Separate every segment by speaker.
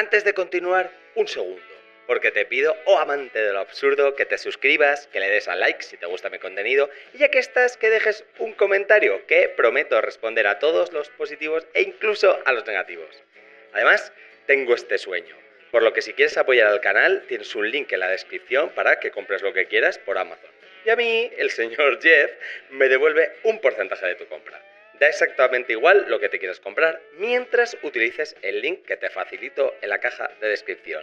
Speaker 1: Antes de continuar, un segundo, porque te pido, oh amante de lo absurdo, que te suscribas, que le des a like si te gusta mi contenido, y ya que estás, que dejes un comentario, que prometo responder a todos los positivos e incluso a los negativos. Además, tengo este sueño, por lo que si quieres apoyar al canal, tienes un link en la descripción para que compres lo que quieras por Amazon. Y a mí, el señor Jeff, me devuelve un porcentaje de tu compra. Da exactamente igual lo que te quieras comprar mientras utilices el link que te facilito en la caja de descripción.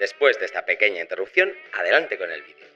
Speaker 1: Después de esta pequeña interrupción, adelante con el vídeo.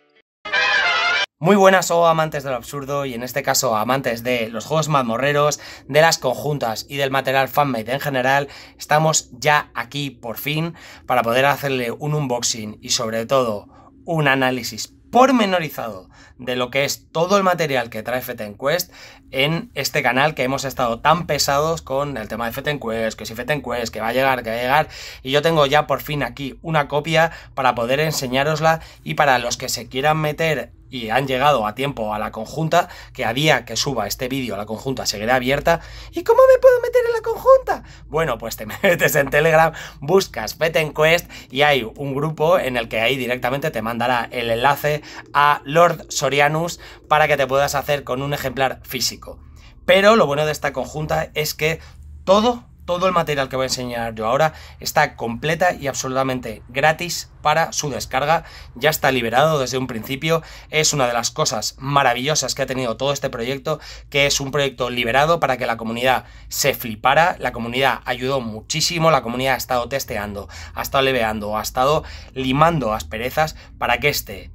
Speaker 1: Muy buenas o oh, amantes del absurdo y en este caso amantes de los juegos mazmorreros, de las conjuntas y del material fanmade en general, estamos ya aquí por fin para poder hacerle un unboxing y sobre todo un análisis pormenorizado de lo que es todo el material que trae Quest en este canal que hemos estado tan pesados con el tema de Quest, que si Quest, que va a llegar, que va a llegar, y yo tengo ya por fin aquí una copia para poder enseñárosla y para los que se quieran meter y han llegado a tiempo a la conjunta, que a día que suba este vídeo la conjunta seguirá abierta. ¿Y cómo me puedo meter en la conjunta? Bueno, pues te metes en Telegram, buscas Pet Quest y hay un grupo en el que ahí directamente te mandará el enlace a Lord Sorianus para que te puedas hacer con un ejemplar físico. Pero lo bueno de esta conjunta es que todo todo el material que voy a enseñar yo ahora está completa y absolutamente gratis para su descarga. Ya está liberado desde un principio. Es una de las cosas maravillosas que ha tenido todo este proyecto, que es un proyecto liberado para que la comunidad se flipara. La comunidad ayudó muchísimo, la comunidad ha estado testeando, ha estado leveando, ha estado limando asperezas para que este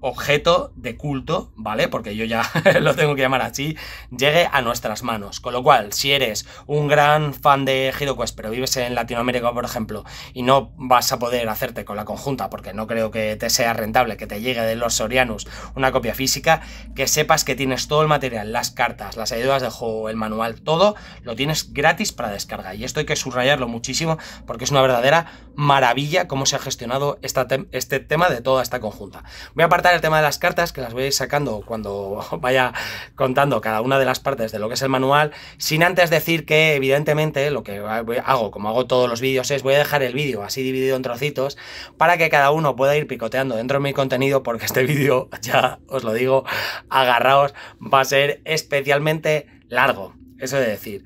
Speaker 1: objeto de culto, ¿vale? Porque yo ya lo tengo que llamar así, llegue a nuestras manos. Con lo cual, si eres un gran fan de HeroQuest, pero vives en Latinoamérica, por ejemplo, y no vas a poder hacerte con la conjunta, porque no creo que te sea rentable que te llegue de los Sorianus una copia física, que sepas que tienes todo el material, las cartas, las ayudas de juego, el manual, todo, lo tienes gratis para descargar Y esto hay que subrayarlo muchísimo, porque es una verdadera maravilla cómo se ha gestionado este tema de toda esta conjunta. Voy a apartar el tema de las cartas, que las voy a ir sacando cuando vaya contando cada una de las partes de lo que es el manual, sin antes decir que evidentemente lo que hago, como hago todos los vídeos, es voy a dejar el vídeo así dividido en trocitos para que cada uno pueda ir picoteando dentro de mi contenido, porque este vídeo, ya os lo digo, agarraos, va a ser especialmente largo eso de decir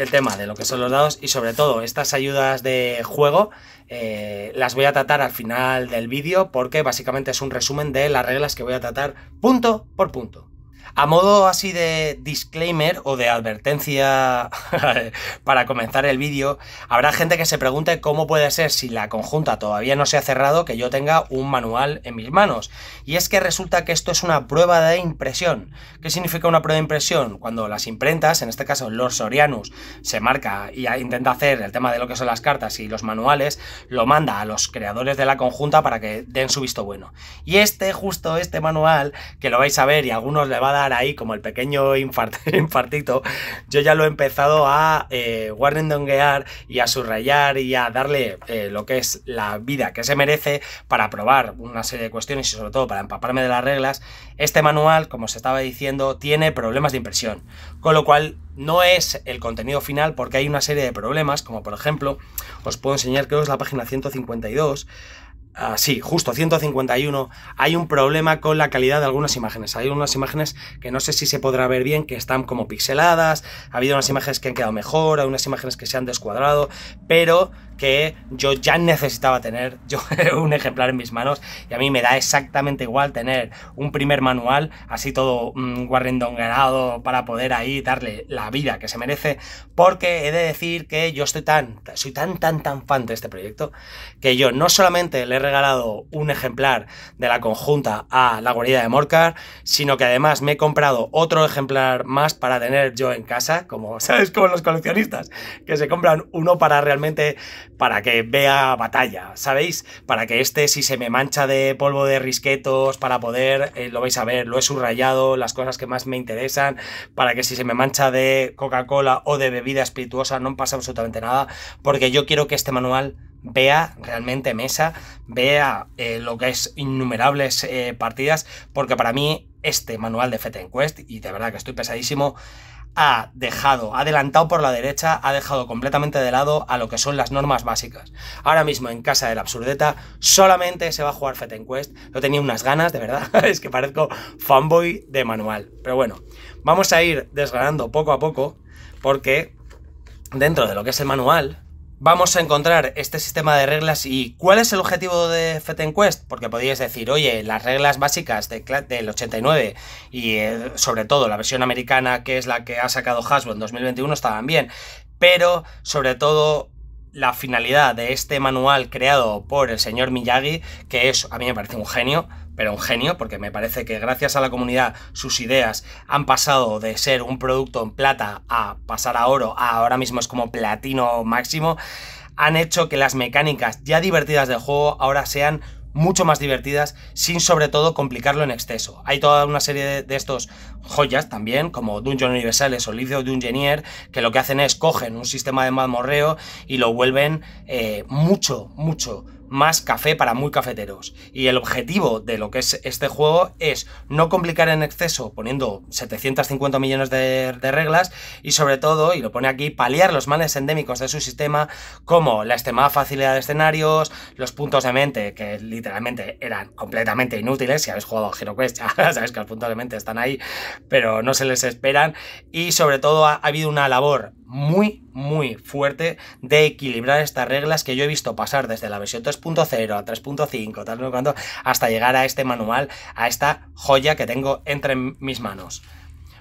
Speaker 1: el tema de lo que son los dados y sobre todo estas ayudas de juego eh, las voy a tratar al final del vídeo porque básicamente es un resumen de las reglas que voy a tratar punto por punto. A modo así de disclaimer o de advertencia para comenzar el vídeo, habrá gente que se pregunte cómo puede ser si la conjunta todavía no se ha cerrado que yo tenga un manual en mis manos. Y es que resulta que esto es una prueba de impresión. ¿Qué significa una prueba de impresión? Cuando las imprentas, en este caso Lord Sorianus, se marca y intenta hacer el tema de lo que son las cartas y los manuales, lo manda a los creadores de la conjunta para que den su visto bueno. Y este, justo este manual, que lo vais a ver y algunos le va a dar ahí como el pequeño infartito, yo ya lo he empezado a eh, y a subrayar y a darle eh, lo que es la vida que se merece para probar una serie de cuestiones y sobre todo para empaparme de las reglas. Este manual, como se estaba diciendo, tiene problemas de impresión, con lo cual no es el contenido final porque hay una serie de problemas, como por ejemplo, os puedo enseñar que es la página 152, Ah, sí, justo 151, hay un problema con la calidad de algunas imágenes. Hay unas imágenes que no sé si se podrá ver bien, que están como pixeladas, ha habido unas imágenes que han quedado mejor, hay unas imágenes que se han descuadrado, pero que yo ya necesitaba tener yo un ejemplar en mis manos y a mí me da exactamente igual tener un primer manual así todo mm, ganado para poder ahí darle la vida que se merece porque he de decir que yo estoy tan soy tan tan tan fan de este proyecto que yo no solamente le he regalado un ejemplar de la conjunta a la guarida de Morcar sino que además me he comprado otro ejemplar más para tener yo en casa como sabes como los coleccionistas que se compran uno para realmente para que vea batalla, ¿sabéis? Para que este, si se me mancha de polvo de risquetos, para poder, eh, lo vais a ver, lo he subrayado, las cosas que más me interesan, para que si se me mancha de Coca-Cola o de bebida espirituosa no pasa absolutamente nada, porque yo quiero que este manual vea realmente mesa, vea eh, lo que es innumerables eh, partidas, porque para mí este manual de Fete Quest, y de verdad que estoy pesadísimo, ha dejado, ha adelantado por la derecha, ha dejado completamente de lado a lo que son las normas básicas. Ahora mismo en casa de la absurdeta solamente se va a jugar Fete Quest. Yo tenía unas ganas, de verdad, es que parezco fanboy de manual. Pero bueno, vamos a ir desgranando poco a poco porque dentro de lo que es el manual, vamos a encontrar este sistema de reglas y cuál es el objetivo de Quest? porque podíais decir, oye, las reglas básicas del 89 y eh, sobre todo la versión americana que es la que ha sacado Hasbro en 2021 estaban bien, pero sobre todo la finalidad de este manual creado por el señor Miyagi, que es, a mí me parece un genio, pero un genio, porque me parece que gracias a la comunidad sus ideas han pasado de ser un producto en plata a pasar a oro, ahora mismo es como platino máximo, han hecho que las mecánicas ya divertidas del juego ahora sean mucho más divertidas sin sobre todo complicarlo en exceso. Hay toda una serie de, estos joyas también, como Dungeon Universales o de Dungeonier, que lo que hacen es cogen un sistema de mazmorreo y lo vuelven eh, mucho, mucho más café para muy cafeteros. Y el objetivo de lo que es este juego es no complicar en exceso poniendo 750 millones de, reglas y sobre todo, y lo pone aquí, paliar los males endémicos de su sistema como la extremada facilidad de escenarios, los puntos de mente que literalmente eran completamente inútiles, si habéis jugado a HeroQuest ya sabéis que los puntos de mente están ahí, pero no se les esperan y sobre todo ha habido una labor muy, muy fuerte de equilibrar estas reglas que yo he visto pasar desde la versión 3.0 a 3.5, tal cuando, hasta llegar a este manual, a esta joya que tengo entre mis manos.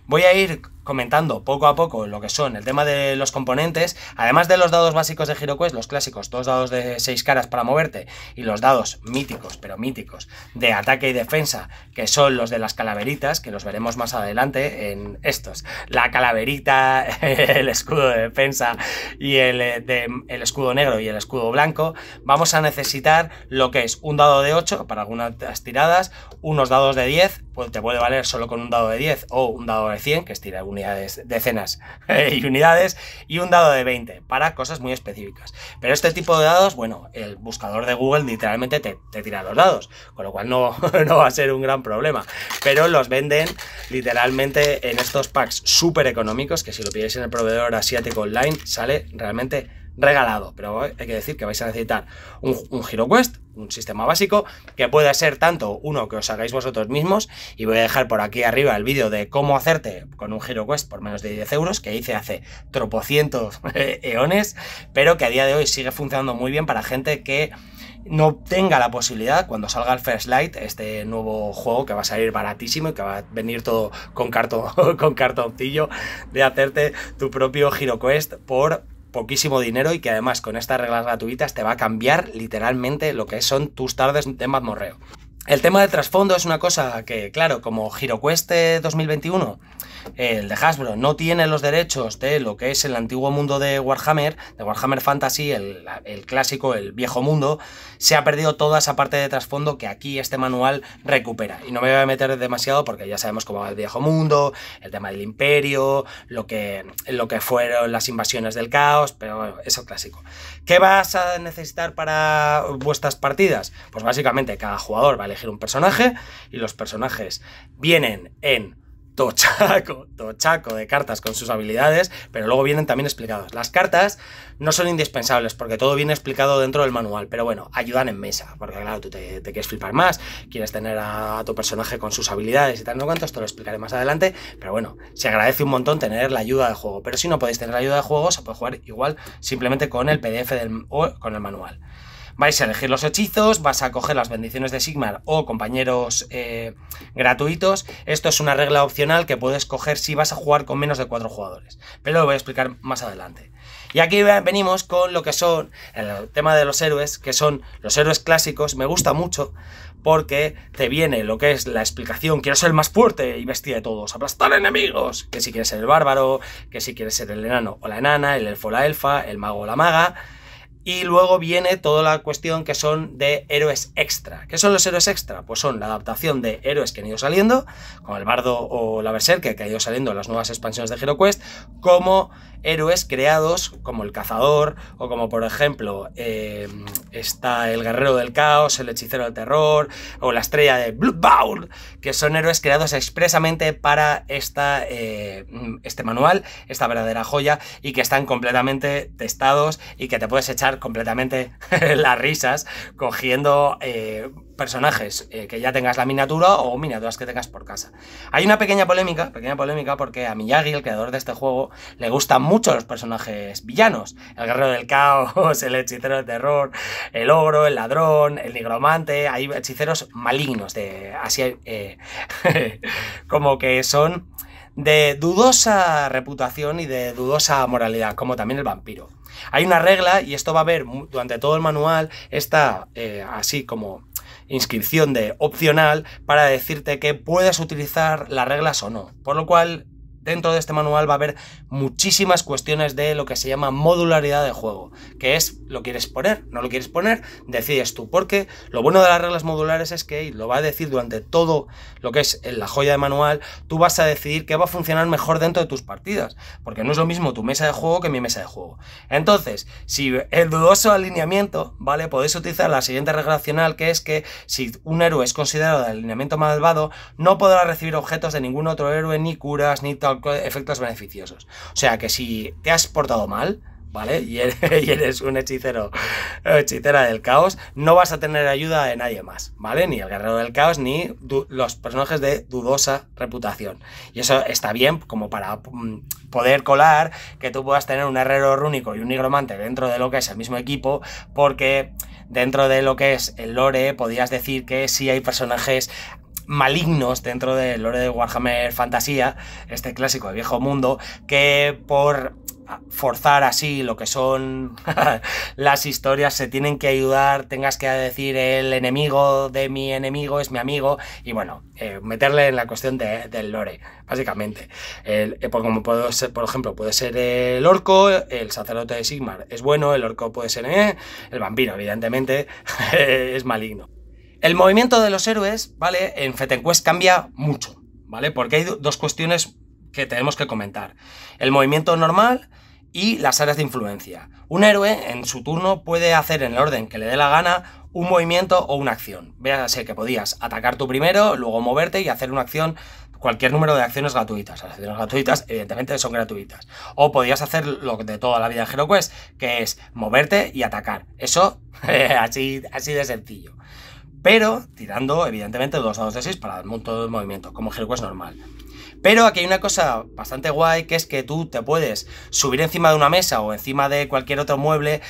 Speaker 1: Voy a ir comentando poco a poco lo que son el tema de los componentes, además de los dados básicos de HeroQuest, los clásicos, dos dados de seis caras para moverte y los dados míticos, pero míticos, de ataque y defensa, que son los de las calaveritas, que los veremos más adelante en estos. La calaverita, el escudo de defensa y eh, el, escudo negro y el escudo blanco, vamos a necesitar lo que es un dado de 8 para algunas tiradas, unos dados de 10, pues te puede valer solo con un dado de 10 o un dado de 100, que estira tirar un decenas eh, y unidades, y un dado de 20 para cosas muy específicas. Pero este tipo de dados, bueno, el buscador de Google literalmente te, tira los dados, con lo cual no, no va a ser un gran problema. Pero los venden literalmente en estos packs súper económicos, que si lo pides en el proveedor asiático online, sale realmente regalado. Pero hay que decir que vais a necesitar un, Giroquest, un sistema básico, que puede ser tanto uno que os hagáis vosotros mismos, y voy a dejar por aquí arriba el vídeo de cómo hacerte con un Giroquest por menos de 10 euros, que hice hace tropocientos eones, pero que a día de hoy sigue funcionando muy bien para gente que no tenga la posibilidad cuando salga el First Light, este nuevo juego que va a salir baratísimo y que va a venir todo con, cartón, con cartoncillo, de hacerte tu propio Giroquest por poquísimo dinero y que además con estas reglas gratuitas te va a cambiar literalmente lo que son tus tardes de mazmorreo. El tema de trasfondo es una cosa que, claro, como GiroQuest 2021 el de Hasbro no tiene los derechos de lo que es el antiguo mundo de Warhammer, de Warhammer Fantasy, el, clásico, el viejo mundo, se ha perdido toda esa parte de trasfondo que aquí este manual recupera. Y no me voy a meter demasiado porque ya sabemos cómo va el viejo mundo, el tema del imperio, lo que, lo que fueron las invasiones del caos, pero bueno, eso clásico. ¿Qué vas a necesitar para vuestras partidas? Pues básicamente cada jugador va a elegir un personaje y los personajes vienen en tochaco, chaco de cartas con sus habilidades, pero luego vienen también explicadas. Las cartas no son indispensables porque todo viene explicado dentro del manual, pero bueno, ayudan en mesa, porque claro, tú te, quieres flipar más, quieres tener a, tu personaje con sus habilidades y tal, no cuento, esto lo explicaré más adelante, pero bueno, se agradece un montón tener la ayuda de juego, pero si no podéis tener la ayuda de juego, se puede jugar igual simplemente con el PDF o con el manual vais a elegir los hechizos, vas a coger las bendiciones de Sigmar o compañeros eh, gratuitos. Esto es una regla opcional que puedes coger si vas a jugar con menos de cuatro jugadores, pero lo voy a explicar más adelante. Y aquí venimos con lo que son el tema de los héroes, que son los héroes clásicos. Me gusta mucho porque te viene lo que es la explicación, quiero ser el más fuerte y vestir de todos, aplastar enemigos, que si quieres ser el bárbaro, que si quieres ser el enano o la enana, el elfo o la elfa, el mago o la maga, y luego viene toda la cuestión que son de héroes extra. ¿Qué son los héroes extra? Pues son la adaptación de héroes que han ido saliendo, como el bardo o la berserker que ha ido saliendo en las nuevas expansiones de HeroQuest, como héroes creados como el cazador o como por ejemplo em, está el guerrero del caos, el hechicero del terror o la estrella de Blue Bowl, que son héroes creados expresamente para esta, em, este manual, esta verdadera joya y que están completamente testados y que te puedes echar completamente las risas cogiendo... Eh, personajes eh, que ya tengas la miniatura o miniaturas que tengas por casa. Hay una pequeña polémica, pequeña polémica porque a Miyagi, el creador de este juego, le gustan mucho los personajes villanos. El guerrero del caos, el hechicero del terror, el Oro, el ladrón, el nigromante. Hay hechiceros malignos, de, así eh, como que son de dudosa reputación y de dudosa moralidad, como también el vampiro. Hay una regla, y esto va a ver durante todo el manual, está eh, así como inscripción de opcional para decirte que puedes utilizar las reglas o no. Por lo cual Dentro de este manual va a haber muchísimas cuestiones de lo que se llama modularidad de juego, que es lo quieres poner, no lo quieres poner, decides tú, porque lo bueno de las reglas modulares es que, lo va a decir durante todo lo que es la joya de manual, tú vas a decidir qué va a funcionar mejor dentro de tus partidas, porque no es lo mismo tu mesa de juego que mi mesa de juego. Entonces, si el dudoso alineamiento, ¿vale? Podéis utilizar la siguiente regla racional, que es que si un héroe es considerado de alineamiento malvado, no podrá recibir objetos de ningún otro héroe, ni curas, ni tal efectos beneficiosos. O sea que si te has portado mal, ¿vale? Y eres un hechicero, hechicera del caos, no vas a tener ayuda de nadie más, ¿vale? Ni el guerrero del caos, ni los personajes de dudosa reputación. Y eso está bien como para mm, poder colar que tú puedas tener un herrero rúnico y un nigromante dentro de lo que es el mismo equipo, porque dentro de lo que es el lore podías decir que si hay personajes
Speaker 2: malignos
Speaker 1: dentro del lore de Warhammer Fantasía, este clásico de viejo mundo, que por forzar así lo que son las historias, se tienen que ayudar, tengas que decir el enemigo de mi enemigo es mi amigo, y bueno, eh, meterle en la cuestión de, del lore, básicamente. Eh, como puedo ser, por ejemplo, puede ser el orco, el sacerdote de Sigmar es bueno, el orco puede ser eh, el vampiro, evidentemente, es maligno. El movimiento de los héroes, ¿vale? En Fetenquest cambia mucho, ¿vale? Porque hay dos cuestiones que tenemos que comentar. El movimiento normal y las áreas de influencia. Un héroe en su turno puede hacer en el orden que le dé la gana un movimiento o una acción. Véase que podías atacar tú primero, luego moverte y hacer una acción, cualquier número de acciones gratuitas. Las acciones gratuitas, evidentemente, son gratuitas. O podías hacer lo de toda la vida en HeroQuest, que es moverte y atacar. Eso, eh, así de sencillo pero tirando, evidentemente, dos dados de 6 para el montón de movimiento, como es normal. Pero aquí hay una cosa bastante guay que es que tú te puedes subir encima de una mesa o encima de cualquier otro mueble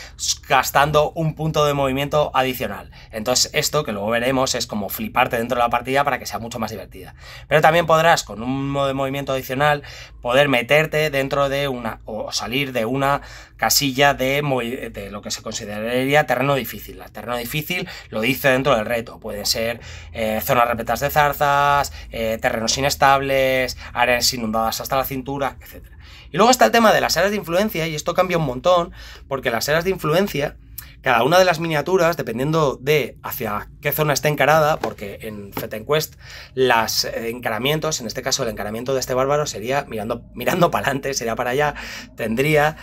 Speaker 1: gastando un punto de movimiento adicional. Entonces esto, que luego veremos, es como fliparte dentro de la partida para que sea mucho más divertida. Pero también podrás, con un modo de movimiento adicional, poder meterte dentro de una o salir de una casilla de, lo que se consideraría terreno difícil. El terreno difícil lo dice dentro del reto. Pueden ser eh, zonas repletas de zarzas, eh, terrenos inestables, áreas inundadas hasta la cintura, etc. Y luego está el tema de las áreas de influencia, y esto cambia un montón, porque las áreas de influencia, cada una de las miniaturas, dependiendo de hacia qué zona está encarada, porque en Quest las eh, encaramientos, en este caso el encaramiento de este bárbaro sería mirando, mirando para adelante, sería para allá, tendría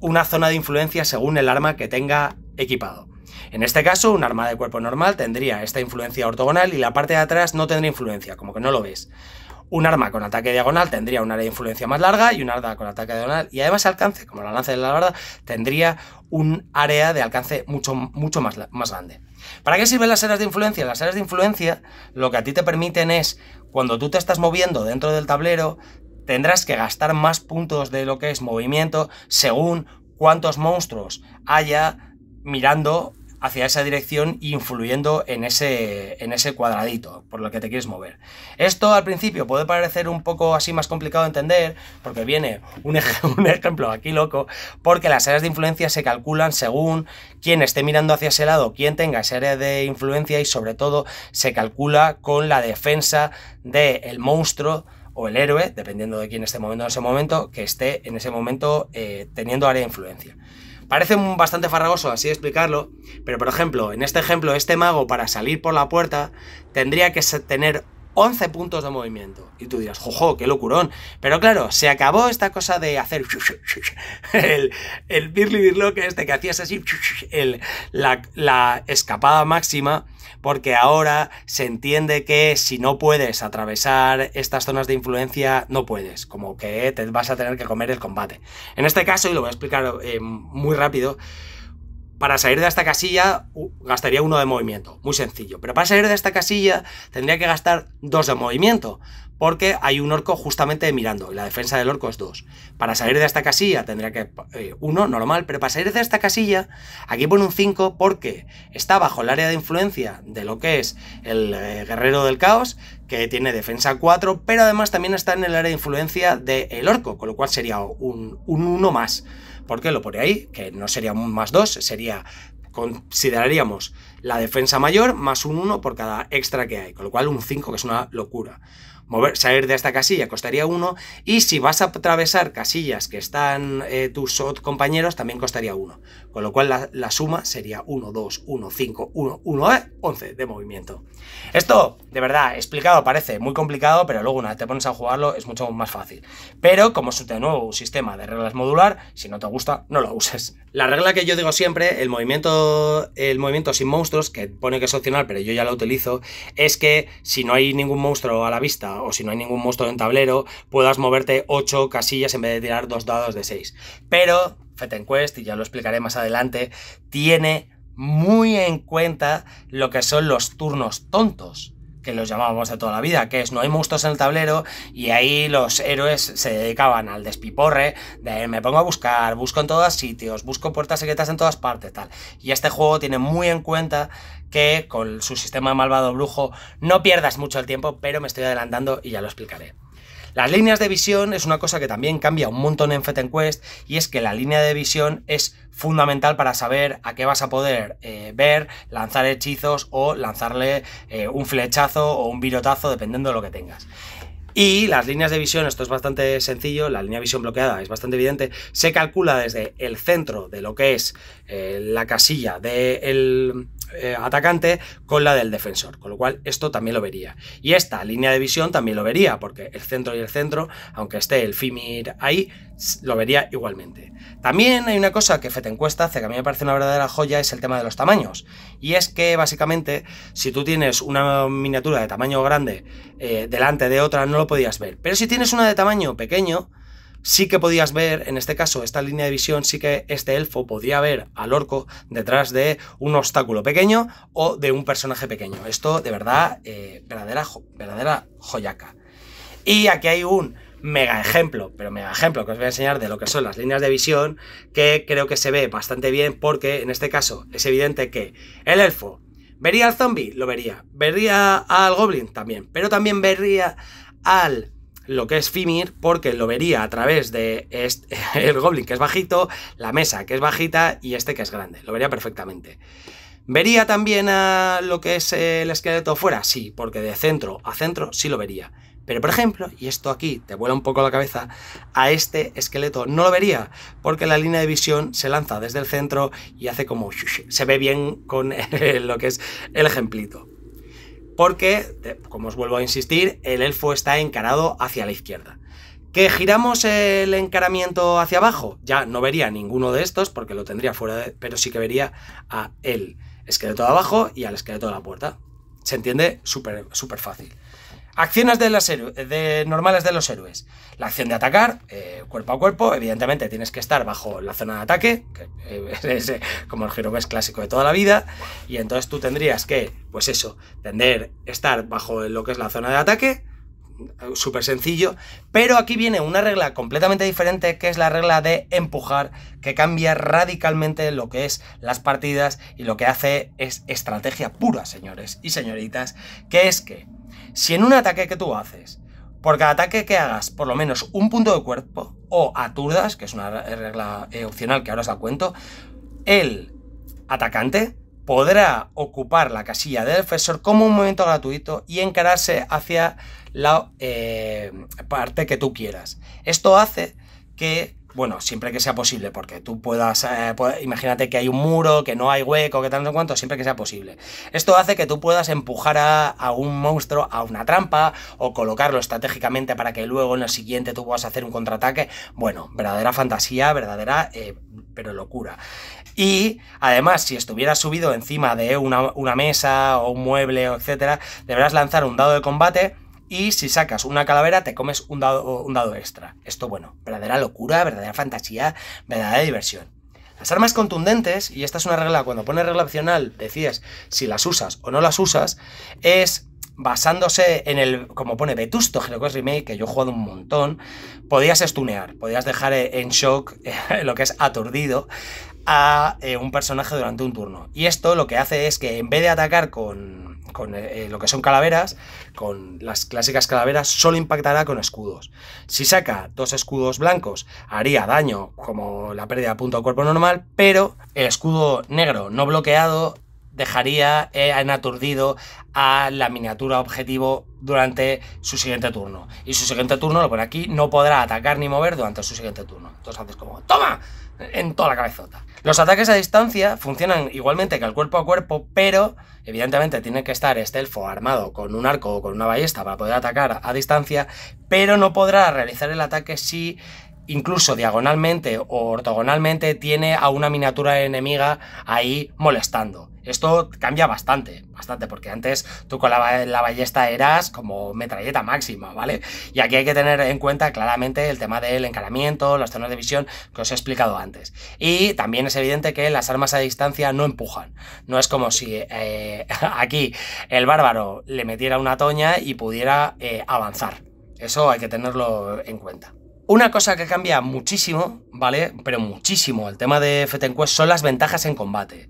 Speaker 1: una zona de influencia según el arma que tenga equipado. En este caso, un arma de cuerpo normal tendría esta influencia ortogonal y la parte de atrás no tendría influencia, como que no lo ves. Un arma con ataque diagonal tendría un área de influencia más larga y un arma con ataque diagonal y además alcance, como la lanza de la barda, tendría un área de alcance mucho, mucho más, más grande. ¿Para qué sirven las áreas de influencia? Las áreas de influencia lo que a ti te permiten es, cuando tú te estás moviendo dentro del tablero, tendrás que gastar más puntos de lo que es movimiento según cuántos monstruos haya mirando hacia esa dirección influyendo en ese, cuadradito por lo que te quieres mover. Esto al principio puede parecer un poco así más complicado de entender, porque viene un, ejemplo aquí loco, porque las áreas de influencia se calculan según quién esté mirando hacia ese lado, quién tenga esa área de influencia y sobre todo se calcula con la defensa del monstruo o el héroe, dependiendo de quién esté moviendo en ese momento, que esté en ese momento eh, teniendo área de influencia. Parece bastante farragoso así explicarlo, pero por ejemplo, en este ejemplo, este mago para salir por la puerta tendría que tener 11 puntos de movimiento. Y tú dirás, jojo, qué locurón. Pero claro, se acabó esta cosa de hacer el, el birli birloque que este que hacías así, la escapada máxima porque ahora se entiende que si no puedes atravesar estas zonas de influencia, no puedes, como que te vas a tener que comer el combate. En este caso, y lo voy a explicar eh, muy rápido, para salir de esta casilla gastaría uno de movimiento, muy sencillo. Pero para salir de esta casilla tendría que gastar dos de movimiento, porque hay un orco justamente mirando la defensa del orco es dos. Para salir de esta casilla tendría que eh, uno normal, pero para salir de esta casilla aquí pone un 5 porque está bajo el área de influencia de lo que es el eh, guerrero del caos, que tiene defensa 4, pero además también está en el área de influencia del orco, con lo cual sería un 1 más. ¿Por qué lo pone ahí? Que no sería un más 2, sería consideraríamos la defensa mayor más un 1 por cada extra que hay, con lo cual un 5 que es una locura mover, salir de esta casilla costaría 1 y si vas a atravesar casillas que están eh, tus compañeros también costaría 1, con lo cual la, suma sería 1, 2, 1, 5, 1, 1, 11 de movimiento. Esto, de verdad, explicado parece muy complicado, pero luego una vez te pones a jugarlo es mucho más fácil. Pero como es de nuevo un sistema de reglas modular, si no te gusta, no lo uses. La regla que yo digo siempre, el movimiento, el movimiento sin monstruos, que pone que es opcional, pero yo ya lo utilizo, es que si no hay ningún monstruo a la vista o si no hay ningún monstruo en tablero, puedas moverte 8 casillas en vez de tirar dos dados de 6. Pero Feten Quest, y ya lo explicaré más adelante, tiene muy en cuenta lo que son los turnos tontos que los llamábamos de toda la vida, que es no hay monstruos en el tablero y ahí los héroes se dedicaban al despiporre de me pongo a buscar, busco en todos sitios, busco puertas secretas en todas partes, tal. Y este juego tiene muy en cuenta que con su sistema malvado brujo no pierdas mucho el tiempo, pero me estoy adelantando y ya lo explicaré. Las líneas de visión es una cosa que también cambia un montón en Fetten Quest y es que la línea de visión es fundamental para saber a qué vas a poder eh, ver, lanzar hechizos o lanzarle eh, un flechazo o un virotazo dependiendo de lo que tengas. Y las líneas de visión, esto es bastante sencillo, la línea de visión bloqueada es bastante evidente, se calcula desde el centro de lo que es eh, la casilla del eh, atacante con la del defensor, con lo cual esto también lo vería. Y esta línea de visión también lo vería, porque el centro y el centro, aunque esté el Fimir ahí, lo vería igualmente. También hay una cosa que encuesta hace, que a mí me parece una verdadera joya, es el tema de los tamaños. Y es que básicamente, si tú tienes una miniatura de tamaño grande eh, delante de otra, no lo podías ver. Pero si tienes una de tamaño pequeño, sí que podías ver, en este caso, esta línea de visión, sí que este elfo podía ver al orco detrás de un obstáculo pequeño o de un personaje pequeño. Esto, de verdad, eh, verdadera, verdadera joyaca. Y aquí hay un mega ejemplo, pero mega ejemplo que os voy a enseñar de lo que son las líneas de visión, que creo que se ve bastante bien porque en este caso es evidente que el elfo vería al zombie, lo vería, vería al goblin también, pero también vería al lo que es Fimir, porque lo vería a través de el Goblin que es bajito, la mesa que es bajita y este que es grande. Lo vería perfectamente. ¿Vería también a lo que es el esqueleto fuera? Sí, porque de centro a centro sí lo vería. Pero por ejemplo, y esto aquí te vuela un poco la cabeza, a este esqueleto no lo vería, porque la línea de visión se lanza desde el centro y hace como... Se ve bien con lo que es el ejemplito porque, como os vuelvo a insistir, el elfo está encarado hacia la izquierda. ¿Que giramos el encaramiento hacia abajo? Ya no vería ninguno de estos porque lo tendría fuera, de, pero sí que vería a el esqueleto de abajo y al esqueleto de la puerta. Se entiende súper fácil. Acciones de las normales de los héroes. La acción de atacar, eh, cuerpo a cuerpo, evidentemente tienes que estar bajo la zona de ataque, eh, es como el Giro clásico de toda la vida, y entonces tú tendrías que, pues eso, tender estar bajo lo que es la zona de ataque, eh, súper sencillo, pero aquí viene una regla completamente diferente que es la regla de empujar, que cambia radicalmente lo que es las partidas y lo que hace es estrategia pura, señores y señoritas, que es que si en un ataque que tú haces, por cada ataque que hagas, por lo menos un punto de cuerpo, o aturdas, que es una regla eh, opcional que ahora os la cuento, el atacante podrá ocupar la casilla del defensor como un movimiento gratuito y encararse hacia la eh, parte que tú quieras. Esto hace que bueno, siempre que sea posible, porque tú eh, puedas, imagínate que hay un muro, que no hay hueco, que tanto en cuanto, siempre que sea posible. Esto hace que tú puedas empujar a, un monstruo a una trampa o colocarlo estratégicamente para que luego en el siguiente tú puedas hacer un contraataque. Bueno, verdadera fantasía, verdadera, eh, pero locura. Y además, si estuvieras subido encima de una, mesa o un mueble, etcétera, deberás lanzar un dado de combate y si sacas una calavera, te comes un dado, un dado extra. Esto, bueno, verdadera locura, verdadera fantasía, verdadera diversión. Las armas contundentes, y esta es una regla, cuando pone regla opcional, decías si las usas o no las usas, es basándose en el, como pone Vetusto es Remake, que yo he jugado un montón, podías estunear, podías dejar en shock lo que es aturdido a eh, un personaje durante un turno. Y esto lo que hace es que en vez de atacar con, eh, eh, lo que son calaveras, con las clásicas calaveras, solo impactará con escudos. Si saca dos escudos blancos, haría daño como la pérdida de punto al cuerpo normal, pero el escudo negro no bloqueado dejaría en aturdido a la miniatura objetivo durante su siguiente turno. Y su siguiente turno, lo pone aquí, no podrá atacar ni mover durante su siguiente turno. Entonces haces como, ¡toma! en toda la cabezota. Los ataques a distancia funcionan igualmente que al cuerpo a cuerpo, pero evidentemente tiene que estar este elfo armado con un arco o con una ballesta para poder atacar a distancia, pero no podrá realizar el ataque si incluso diagonalmente o ortogonalmente tiene a una miniatura enemiga ahí molestando. Esto cambia bastante, bastante, porque antes tú con la, la, ballesta eras como metralleta máxima, ¿vale? Y aquí hay que tener en cuenta claramente el tema del encaramiento, las zonas de visión que os he explicado antes. Y también es evidente que las armas a distancia no empujan. No es como si eh, aquí el bárbaro le metiera una toña y pudiera eh, avanzar. Eso hay que tenerlo en cuenta. Una cosa que cambia muchísimo, ¿vale? Pero muchísimo el tema de Fetenquest son las ventajas en combate.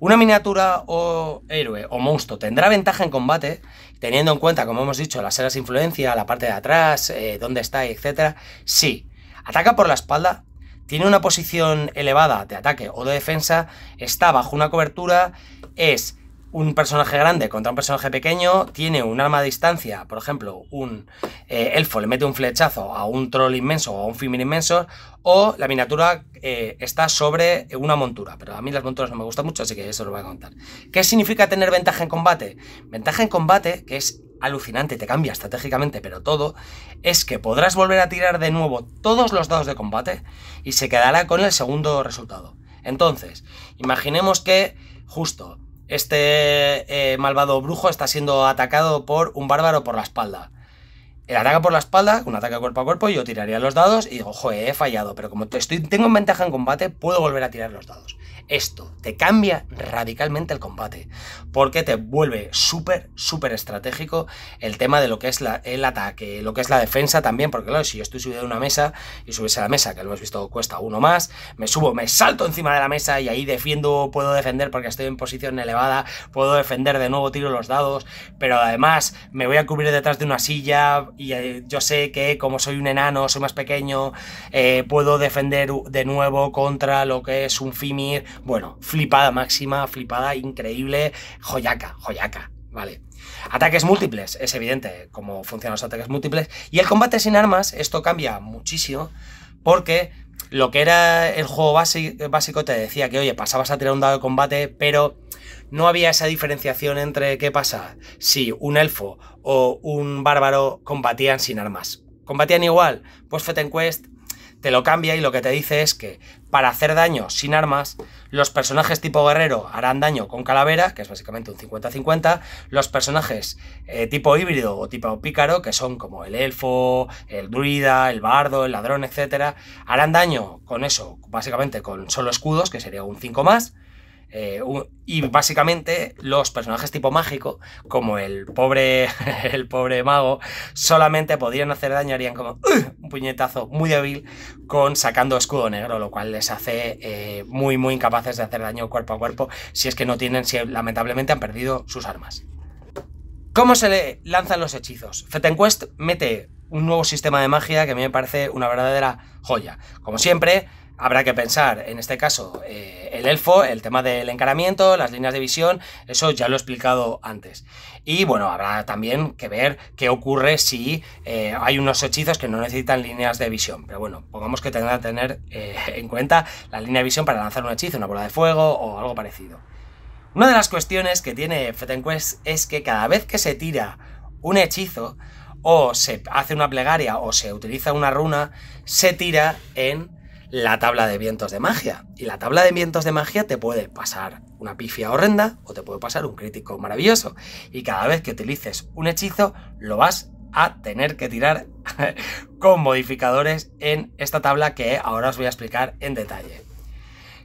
Speaker 1: Una miniatura o héroe o monstruo tendrá ventaja en combate, teniendo en cuenta, como hemos dicho, las eras de influencia, la parte de atrás, eh, dónde está, etc. Sí, ataca por la espalda, tiene una posición elevada de ataque o de defensa, está bajo una cobertura, es un personaje grande contra un personaje pequeño, tiene un arma a distancia, por ejemplo, un eh, elfo le mete un flechazo a un troll inmenso o a un fimir inmenso, o la miniatura eh, está sobre una montura, pero a mí las monturas no me gustan mucho, así que eso lo voy a contar. ¿Qué significa tener ventaja en combate? Ventaja en combate, que es alucinante, te cambia estratégicamente, pero todo, es que podrás volver a tirar de nuevo todos los dados de combate y se quedará con el segundo resultado. Entonces, imaginemos que justo este eh, malvado brujo está siendo atacado por un bárbaro por la espalda. El ataque por la espalda, un ataque cuerpo a cuerpo, yo tiraría los dados y digo, joder, he fallado, pero como estoy, tengo ventaja en combate, puedo volver a tirar los dados. Esto te cambia radicalmente el combate, porque te vuelve súper, súper estratégico el tema de lo que es el ataque, lo que es la defensa también, porque claro, si yo estoy subido de una mesa y subiese a la mesa, que lo hemos visto cuesta uno más, me subo, me salto encima de la mesa y ahí defiendo, puedo defender porque estoy en posición elevada, puedo defender de nuevo, tiro los dados, pero además me voy a cubrir detrás de una silla, y eh, yo sé que como soy un enano, soy más pequeño, eh, puedo defender de nuevo contra lo que es un Fimir. Bueno, flipada máxima, flipada increíble, joyaca, joyaca, ¿vale? Ataques múltiples, es evidente cómo funcionan los ataques múltiples. Y el combate sin armas, esto cambia muchísimo, porque lo que era el juego básico te decía que, oye, pasabas a tirar un dado de combate, pero no había esa diferenciación entre qué pasa si un elfo o un bárbaro combatían sin armas. ¿Combatían igual? Pues en Quest te lo cambia y lo que te dice es que para hacer daño sin armas, los personajes tipo guerrero harán daño con calavera, que es básicamente un 50-50, los personajes eh, tipo híbrido o tipo pícaro, que son como el elfo, el druida, el bardo, el ladrón, etc., harán daño con eso, básicamente con solo escudos, que sería un 5 más, eh, y básicamente los personajes tipo mágico, como el pobre, el pobre mago, solamente podrían hacer daño, harían como un puñetazo muy débil con sacando escudo negro, lo cual les hace eh, muy, muy incapaces de hacer daño cuerpo a cuerpo si es que no tienen, si lamentablemente han perdido sus armas. ¿Cómo se le lanzan los hechizos? Fetenquest mete un nuevo sistema de magia que a mí me parece una verdadera joya. Como siempre, habrá que pensar, en este caso, eh, el elfo, el tema del encaramiento, las líneas de visión, eso ya lo he explicado antes. Y bueno, habrá también que ver qué ocurre si eh, hay unos hechizos que no necesitan líneas de visión. Pero bueno, pongamos que tenga que tener eh, en cuenta la línea de visión para lanzar un hechizo, una bola de fuego o algo parecido. Una de las cuestiones que tiene Quest es que cada vez que se tira un hechizo, o se hace una plegaria o se utiliza una runa, se tira en la tabla de vientos de magia. Y la tabla de vientos de magia te puede pasar una pifia horrenda o te puede pasar un crítico maravilloso. Y cada vez que utilices un hechizo, lo vas a tener que tirar con modificadores en esta tabla que ahora os voy a explicar en detalle.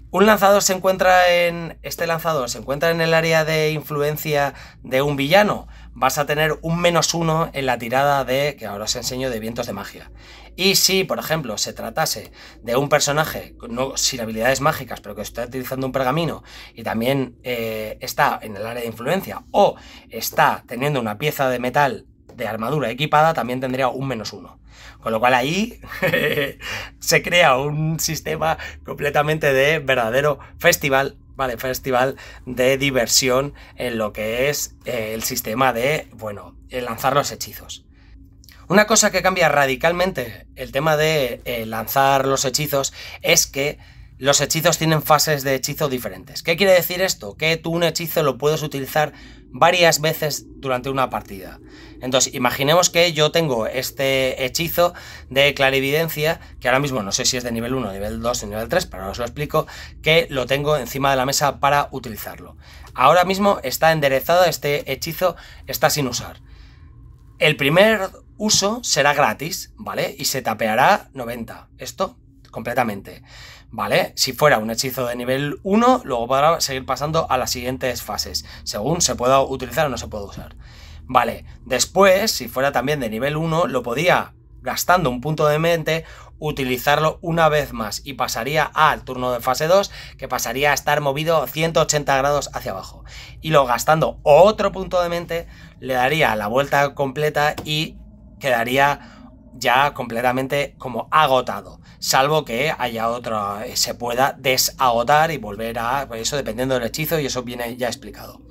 Speaker 1: Un lanzador se encuentra en. Este lanzador se encuentra en el área de influencia de un villano vas a tener un menos uno en la tirada de, que ahora os enseño, de vientos de magia. Y si, por ejemplo, se tratase de un personaje sin habilidades mágicas, pero que está utilizando un pergamino y también eh, está en el área de influencia o está teniendo una pieza de metal de armadura equipada, también tendría un menos uno. Con lo cual ahí se crea un sistema completamente de verdadero festival Vale, festival de diversión en lo que es eh, el sistema de, bueno, eh, lanzar los hechizos. Una cosa que cambia radicalmente el tema de eh, lanzar los hechizos es que los hechizos tienen fases de hechizo diferentes. ¿Qué quiere decir esto? Que tú un hechizo lo puedes utilizar varias veces durante una partida. Entonces, imaginemos que yo tengo este hechizo de clarividencia, que ahora mismo no sé si es de nivel 1, nivel 2 o nivel 3, pero ahora os lo explico, que lo tengo encima de la mesa para utilizarlo. Ahora mismo está enderezado, este hechizo está sin usar. El primer uso será gratis, ¿vale? Y se tapeará 90. Esto completamente. ¿vale? Si fuera un hechizo de nivel 1, luego podrá seguir pasando a las siguientes fases, según se pueda utilizar o no se pueda usar. Vale, después, si fuera también de nivel 1, lo podía, gastando un punto de mente, utilizarlo una vez más y pasaría al turno de fase 2, que pasaría a estar movido 180 grados hacia abajo. Y lo gastando otro punto de mente, le daría la vuelta completa y quedaría ya completamente como agotado salvo que haya otra, eh, se pueda desagotar y volver a, pues eso dependiendo del hechizo y eso viene ya explicado.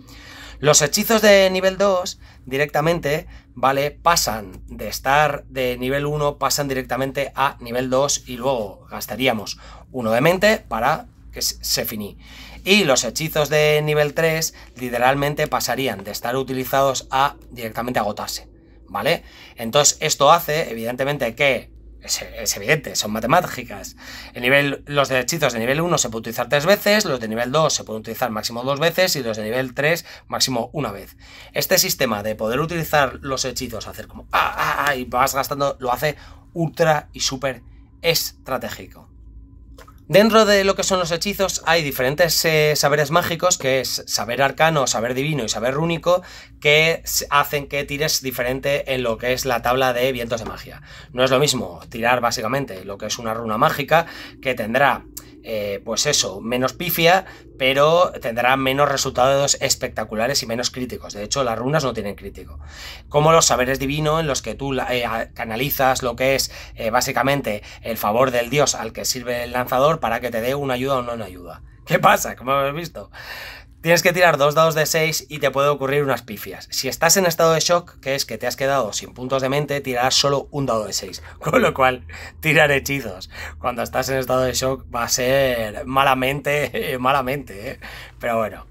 Speaker 1: Los hechizos de nivel 2 directamente, ¿vale? Pasan de estar de nivel 1, pasan directamente a nivel 2 y luego gastaríamos uno de mente para que se finí. Y los hechizos de nivel 3 literalmente pasarían de estar utilizados a directamente agotarse, ¿vale? Entonces esto hace evidentemente que es, evidente, son matemáticas. El nivel, los de hechizos de nivel 1 se pueden utilizar tres veces, los de nivel 2 se pueden utilizar máximo dos veces y los de nivel 3 máximo una vez. Este sistema de poder utilizar los hechizos, hacer como ah, ah, ah, y vas gastando, lo hace ultra y súper estratégico. Dentro de lo que son los hechizos hay diferentes eh, saberes mágicos, que es saber arcano, saber divino y saber rúnico, que hacen que tires diferente en lo que es la tabla de vientos de magia. No es lo mismo tirar básicamente lo que es una runa mágica, que tendrá eh, pues eso, menos pifia, pero tendrá menos resultados espectaculares y menos críticos. De hecho, las runas no tienen crítico. Como los saberes divinos, en los que tú eh, canalizas lo que es eh, básicamente el favor del dios al que sirve el lanzador para que te dé una ayuda o no una ayuda. ¿Qué pasa? Como habéis visto. Tienes que tirar dos dados de 6 y te puede ocurrir unas pifias. Si estás en estado de shock, que es que te has quedado sin puntos de mente, tirarás solo un dado de 6. Con lo cual, tirar hechizos cuando estás en estado de shock va a ser malamente, malamente. ¿eh? Pero bueno.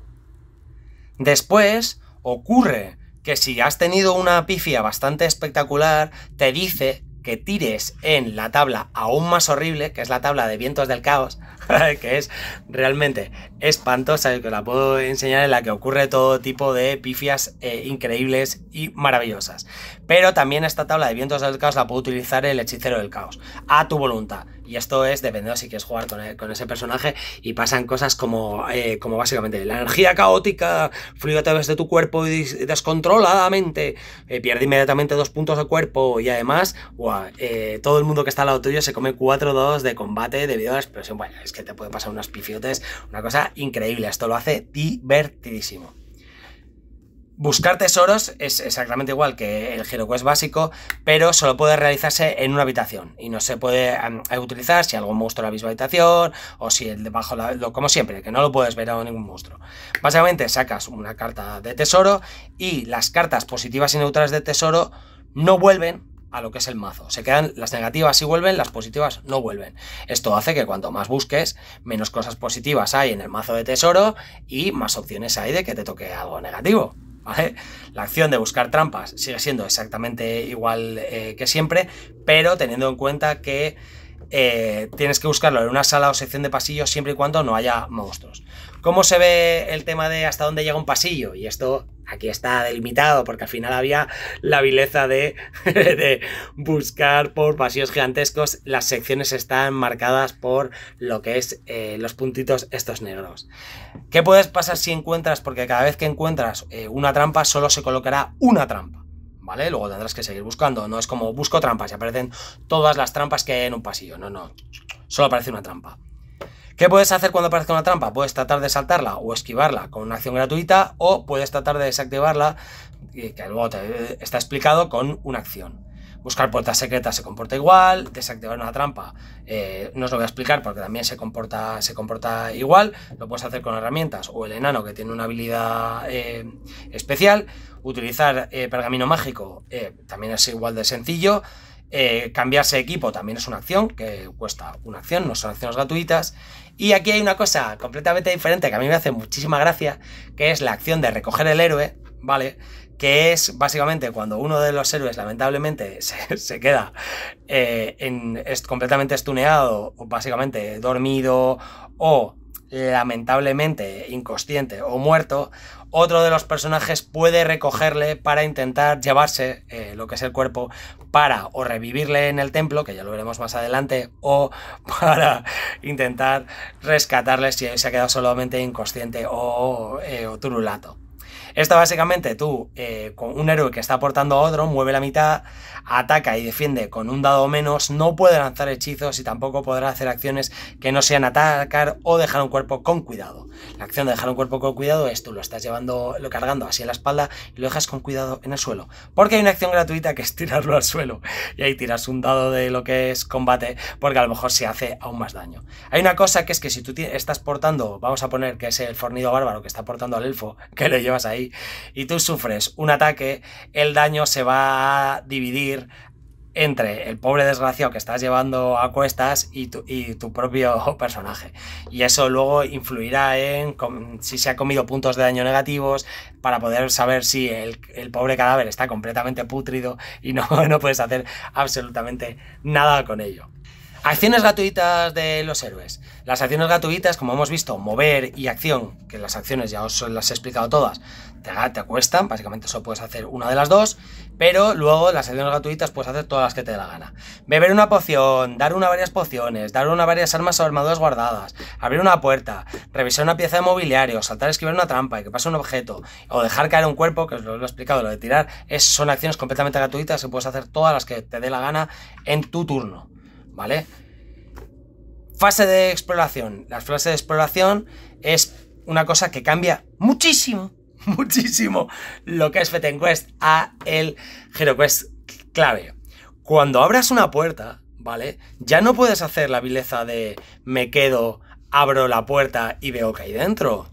Speaker 1: Después ocurre que si has tenido una pifia bastante espectacular, te dice que tires en la tabla aún más horrible, que es la tabla de vientos del caos, que es realmente espantosa, y que la puedo enseñar en la que ocurre todo tipo de pifias eh, increíbles y maravillosas. Pero también esta tabla de vientos del caos la puede utilizar el hechicero del caos, a tu voluntad. Y esto es dependiendo si quieres jugar con, e, ese personaje y pasan cosas como, eh, como básicamente la energía caótica fluye a través de tu cuerpo y descontroladamente, eh, pierde inmediatamente dos puntos de cuerpo y además, eh, todo el mundo que está al lado tuyo se come cuatro dados de combate debido a la explosión. Bueno, es que te puede pasar unos pifiotes, una cosa increíble. Esto lo hace divertidísimo. Buscar tesoros es exactamente igual que el es básico, pero solo puede realizarse en una habitación y no se puede utilizar si algún monstruo la misma habitación o si el debajo, la, lo, como siempre, que no lo puedes ver a ningún monstruo. Básicamente sacas una carta de tesoro y las cartas positivas y neutrales de tesoro no vuelven a lo que es el mazo. Se quedan las negativas y vuelven, las positivas no vuelven. Esto hace que cuanto más busques, menos cosas positivas hay en el mazo de tesoro y más opciones hay de que te toque algo negativo. La acción de buscar trampas sigue siendo exactamente igual eh, que siempre, pero teniendo en cuenta que eh, tienes que buscarlo en una sala o sección de pasillos siempre y cuando no haya monstruos. ¿Cómo se ve el tema de hasta dónde llega un pasillo? Y esto aquí está delimitado, porque al final había la vileza de, buscar por pasillos gigantescos. Las secciones están marcadas por lo que es eh, los puntitos estos negros. ¿Qué puedes pasar si encuentras? Porque cada vez que encuentras eh, una trampa, solo se colocará una trampa. ¿Vale? Luego tendrás que seguir buscando. No es como busco trampas y aparecen todas las trampas que hay en un pasillo. No, no. Solo aparece una trampa. ¿Qué puedes hacer cuando aparezca una trampa? Puedes tratar de saltarla o esquivarla con una acción gratuita o puedes tratar de desactivarla, eh, que luego te eh, está explicado, con una acción. Buscar puertas secretas se comporta igual, desactivar una trampa, eh, no os lo voy a explicar porque también se comporta, se comporta igual, lo puedes hacer con herramientas o el enano que tiene una habilidad especial, utilizar pergamino mágico también es igual de sencillo, eh, cambiarse de equipo también es una acción, que cuesta una acción, no son acciones gratuitas. Y aquí hay una cosa completamente diferente que a mí me hace muchísima gracia, que es la acción de recoger el héroe, ¿vale? Que es básicamente cuando uno de los héroes lamentablemente se, queda eh, es completamente estuneado, o básicamente dormido o lamentablemente inconsciente o muerto, otro de los personajes puede recogerle para intentar llevarse eh, lo que es el cuerpo para o revivirle en el templo, que ya lo veremos más adelante, o para intentar rescatarle si se ha quedado solamente inconsciente o, eh, turulato. Esto básicamente tú, eh, con un héroe que está aportando a otro, mueve la mitad, ataca y defiende con un dado menos, no puede lanzar hechizos y tampoco podrá hacer acciones que no sean atacar o dejar un cuerpo con cuidado. La acción de dejar un cuerpo con cuidado es tú lo estás llevando, lo cargando así en la espalda y lo dejas con cuidado en el suelo. Porque hay una acción gratuita que es tirarlo al suelo y ahí tiras un dado de lo que es combate porque a lo mejor se hace aún más daño. Hay una cosa que es que si tú estás portando, vamos a poner que es el fornido bárbaro que está portando al elfo, que lo llevas ahí, y tú sufres un ataque, el daño se va a dividir entre el pobre desgraciado que estás llevando a cuestas y tu, y tu propio personaje. Y eso luego influirá en si se ha comido puntos de daño negativos para poder saber si el, pobre cadáver está completamente putrido y no, no puedes hacer absolutamente nada con ello. Acciones gratuitas de los héroes. Las acciones gratuitas, como hemos visto, mover y acción, que las acciones ya os las he explicado todas, te, te cuestan, básicamente solo puedes hacer una de las dos, pero luego las acciones gratuitas puedes hacer todas las que te dé la gana. Beber una poción, dar una varias pociones, dar una varias armas o armaduras guardadas, abrir una puerta, revisar una pieza de mobiliario, saltar a esquivar una trampa y que pase un objeto, o dejar caer un cuerpo, que os lo, he explicado, lo de tirar, son acciones completamente gratuitas y puedes hacer todas las que te dé la gana en tu turno. ¿Vale? Fase de exploración. La fase de exploración es una cosa que cambia muchísimo muchísimo lo que es Quest a el Quest clave. Cuando abras una puerta, ¿vale? Ya no puedes hacer la vileza de me quedo, abro la puerta y veo que hay dentro.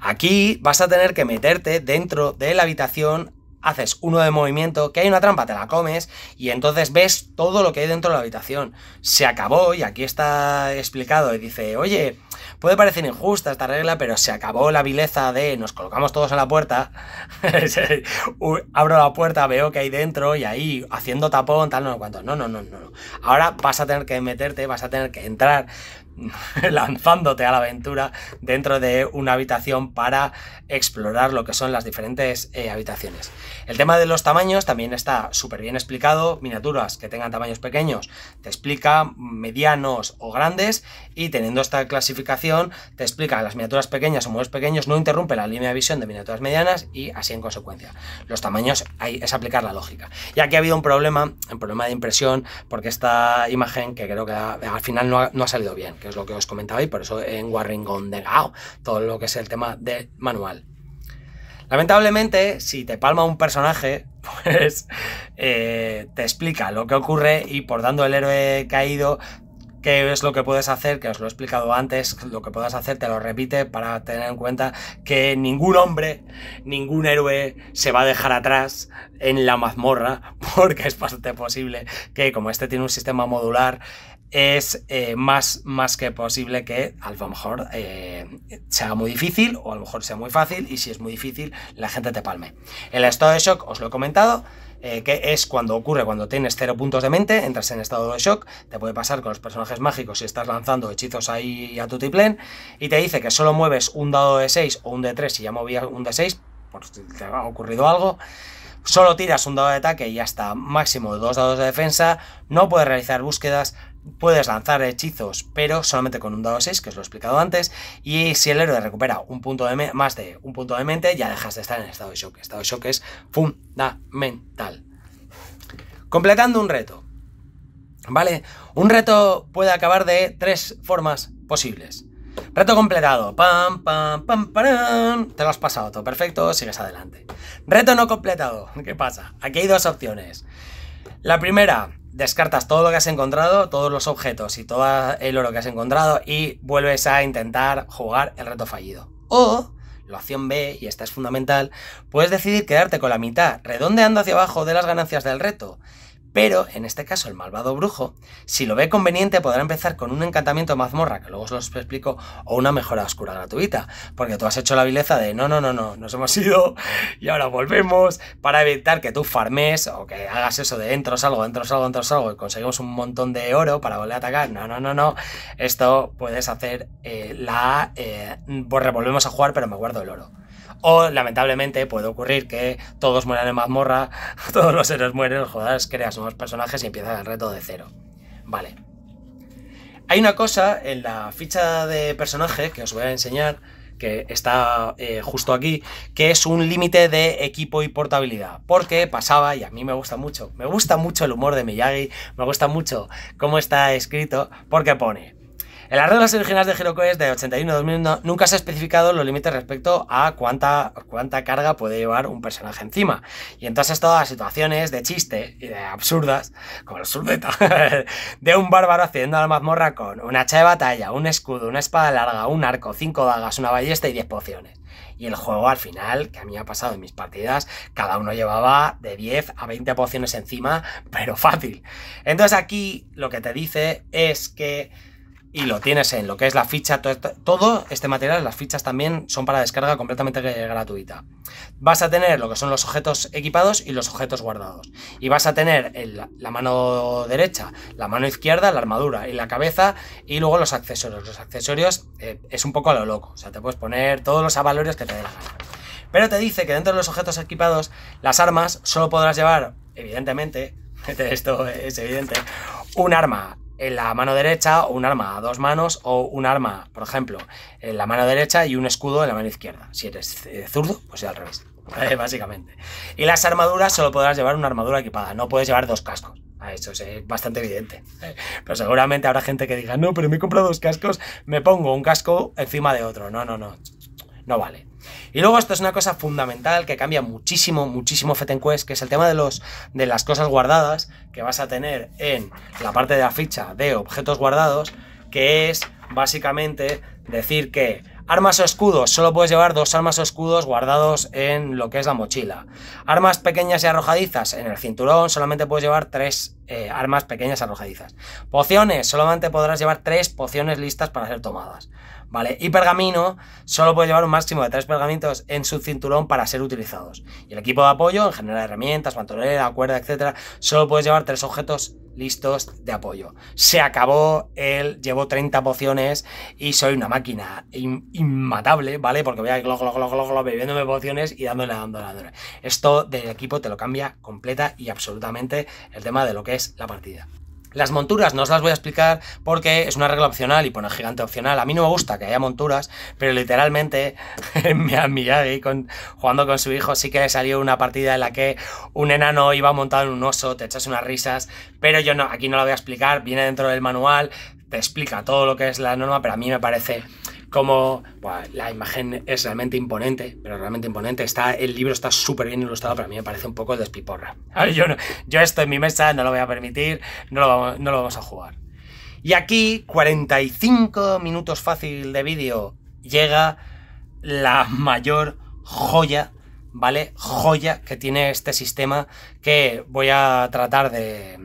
Speaker 1: Aquí vas a tener que meterte dentro de la habitación, haces uno de movimiento, que hay una trampa, te la comes y entonces ves todo lo que hay dentro de la habitación. Se acabó y aquí está explicado y dice, oye, Puede parecer injusta esta regla, pero se acabó la vileza de nos colocamos todos en la puerta, abro la puerta, veo que hay dentro y ahí haciendo tapón, tal, no, no, No, no, no, no. Ahora vas a tener que meterte, vas a tener que entrar, lanzándote a la aventura dentro de una habitación para explorar lo que son las diferentes eh, habitaciones. El tema de los tamaños también está súper bien explicado, miniaturas que tengan tamaños pequeños te explica medianos o grandes y teniendo esta clasificación te explica las miniaturas pequeñas o modelos pequeños no interrumpe la línea de visión de miniaturas medianas y así en consecuencia. Los tamaños hay, es aplicar la lógica. Y aquí ha habido un problema, un problema de impresión porque esta imagen que creo que al final no ha, salido bien es lo que os comentaba, y por eso en de gao todo lo que es el tema de manual. Lamentablemente, si te palma un personaje, pues eh, te explica lo que ocurre y por dando el héroe caído, qué es lo que puedes hacer, que os lo he explicado antes, lo que puedas hacer, te lo repite para tener en cuenta que ningún hombre, ningún héroe se va a dejar atrás en la mazmorra, porque es bastante posible que como este tiene un sistema modular, es eh, más, más que posible que a lo mejor eh, sea muy difícil o a lo mejor sea muy fácil y si es muy difícil la gente te palme. El estado de shock, os lo he comentado, eh, que es cuando ocurre cuando tienes cero puntos de mente, entras en estado de shock, te puede pasar con los personajes mágicos si estás lanzando hechizos ahí a tu tiplén y te dice que solo mueves un dado de 6 o un de 3 si ya movías un de 6, por si te ha ocurrido algo. Solo tiras un dado de ataque y hasta máximo dos dados de defensa. No puedes realizar búsquedas, puedes lanzar hechizos, pero solamente con un dado 6, que os lo he explicado antes, y si el héroe recupera un punto de más de un punto de mente, ya dejas de estar en estado de shock. Estado de shock es fundamental. Completando un reto. ¿Vale? Un reto puede acabar de tres formas posibles. Reto completado. Pam, pam, pam, pam. Te lo has pasado todo perfecto, sigues adelante. Reto no completado. ¿Qué pasa? Aquí hay dos opciones.
Speaker 2: La primera,
Speaker 1: descartas todo lo que has encontrado, todos los objetos y todo el oro que has encontrado y vuelves a intentar jugar el reto fallido. O, la opción B, y esta es fundamental, puedes decidir quedarte con la mitad, redondeando hacia abajo de las ganancias del reto pero en este caso el malvado brujo, si lo ve conveniente, podrá empezar con un encantamiento mazmorra, que luego os lo explico, o una mejora oscura gratuita. Porque tú has hecho la vileza de no, no, no, no, nos hemos ido y ahora volvemos para evitar que tú farmes o que hagas eso de entro, salgo, dentro salgo, entro, salgo y conseguimos un montón de oro para volver a atacar. No, no, no, no. Esto puedes hacer eh, la... Eh, volvemos a jugar pero me guardo el oro. O lamentablemente puede ocurrir que todos mueran en mazmorra, todos los héroes mueren, jodas, creas nuevos personajes y empiezas el reto de cero. Vale. Hay una cosa en la ficha de personaje que os voy a enseñar, que está eh, justo aquí, que es un límite de equipo y portabilidad. Porque pasaba, y a mí me gusta mucho, me gusta mucho el humor de Miyagi, me gusta mucho cómo está escrito, porque pone en las reglas originales de HeroQuest de 81-2001 nunca se ha especificado los límites respecto a cuánta, cuánta carga puede llevar un personaje encima. Y entonces todas las situaciones de chiste y de absurdas, como el surbeto, de un bárbaro haciendo a la mazmorra con un hacha de batalla, un escudo, una espada larga, un arco, cinco dagas, una ballesta y 10 pociones. Y el juego al final, que a mí me ha pasado en mis partidas, cada uno llevaba de 10 a 20 pociones encima, pero fácil. Entonces aquí lo que te dice es que y lo tienes en lo que es la ficha, todo este material, las fichas también son para descarga completamente gratuita. Vas a tener lo que son los objetos equipados y los objetos guardados. Y vas a tener la mano derecha, la mano izquierda, la armadura y la cabeza y luego los accesorios. Los accesorios eh, es un poco a lo loco, o sea, te puedes poner todos los avalorios que te dé Pero te dice que dentro de los objetos equipados, las armas solo podrás llevar, evidentemente, esto es evidente, un arma en la mano derecha o un arma a dos manos o un arma, por ejemplo, en la mano derecha y un escudo en la mano izquierda. Si eres eh, zurdo, pues sea al revés, básicamente. Y las armaduras solo podrás llevar una armadura equipada, no puedes llevar dos cascos. Ah, eso es eh, bastante evidente. Pero seguramente habrá gente que diga, no, pero me he comprado dos cascos, me pongo un casco encima de otro. No, no, no. No vale. Y luego esto es una cosa fundamental que cambia muchísimo, muchísimo FetEnquest, que es el tema de, los, de las cosas guardadas que vas a tener en la parte de la ficha de objetos guardados, que es básicamente decir que Armas o escudos, solo puedes llevar dos armas o escudos guardados en lo que es la mochila. Armas pequeñas y arrojadizas, en el cinturón solamente puedes llevar tres eh, armas pequeñas arrojadizas. Pociones, solamente podrás llevar tres pociones listas para ser tomadas. ¿vale? Y pergamino solo puedes llevar un máximo de tres pergaminos en su cinturón para ser utilizados. Y el equipo de apoyo, en general herramientas, mantonera, cuerda, etcétera, solo puedes llevar tres objetos listos de apoyo. Se acabó, él llevó 30 pociones y soy una máquina inmatable, ¿vale? Porque voy a ir glo, glo, bebiéndome pociones y dándole, dándole, dándole. Esto del equipo te lo cambia completa y absolutamente el tema de lo que es la partida. Las monturas no os las voy a explicar porque es una regla opcional y pone gigante opcional. A mí no me gusta que haya monturas, pero literalmente ha mirado con, jugando con su hijo sí que le salió una partida en la que un enano iba montado en un oso, te echas unas risas, pero yo no, aquí no la voy a explicar, viene dentro del manual, te explica todo lo que es la norma, pero a mí me parece como la imagen es realmente imponente, pero realmente imponente. Está, el libro está súper bien ilustrado, pero a mí me parece un poco despiporra. yo, yo esto en mi mesa no lo voy a permitir, no lo vamos, a jugar. Y aquí, 45 minutos fácil de vídeo, llega la mayor joya, ¿vale? Joya que tiene este sistema que voy a tratar de,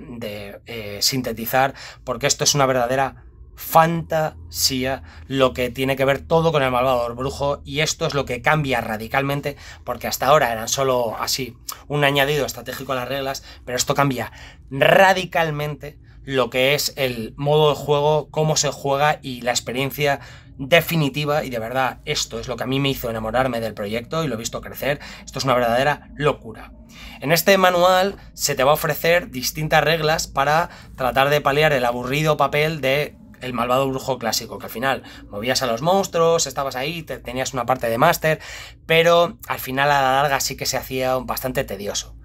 Speaker 1: eh, sintetizar porque esto es una verdadera fantasía lo que tiene que ver todo con el malvado brujo y esto es lo que cambia radicalmente porque hasta ahora eran solo así un añadido estratégico a las reglas pero esto cambia radicalmente lo que es el modo de juego, cómo se juega y la experiencia definitiva y de verdad esto es lo que a mí me hizo enamorarme del proyecto y lo he visto crecer, esto es una verdadera locura. En este manual se te va a ofrecer distintas reglas para tratar de paliar el aburrido papel de el malvado brujo clásico, que al final movías a los monstruos, estabas ahí, tenías una parte de máster, pero al final a la larga sí que se hacía bastante tedioso.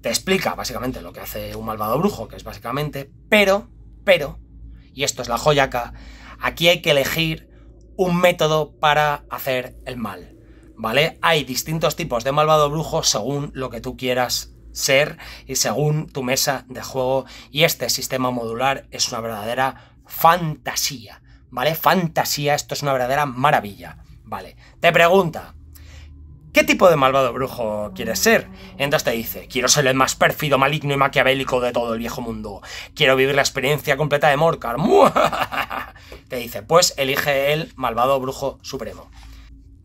Speaker 1: Te explica básicamente lo que hace un malvado brujo, que es básicamente, pero, pero, y esto es la joya acá, aquí hay que elegir un método para hacer el mal, ¿vale? Hay distintos tipos de malvado brujo según lo que tú quieras ser y según tu mesa de juego y este sistema modular es una verdadera fantasía, ¿vale? Fantasía, esto es una verdadera maravilla, ¿vale? Te pregunta, ¿Qué tipo de malvado brujo quieres ser? Entonces te dice, quiero ser el más pérfido, maligno y maquiavélico de todo el viejo mundo. Quiero vivir la experiencia completa de Morcar. Te dice, pues elige el malvado brujo supremo.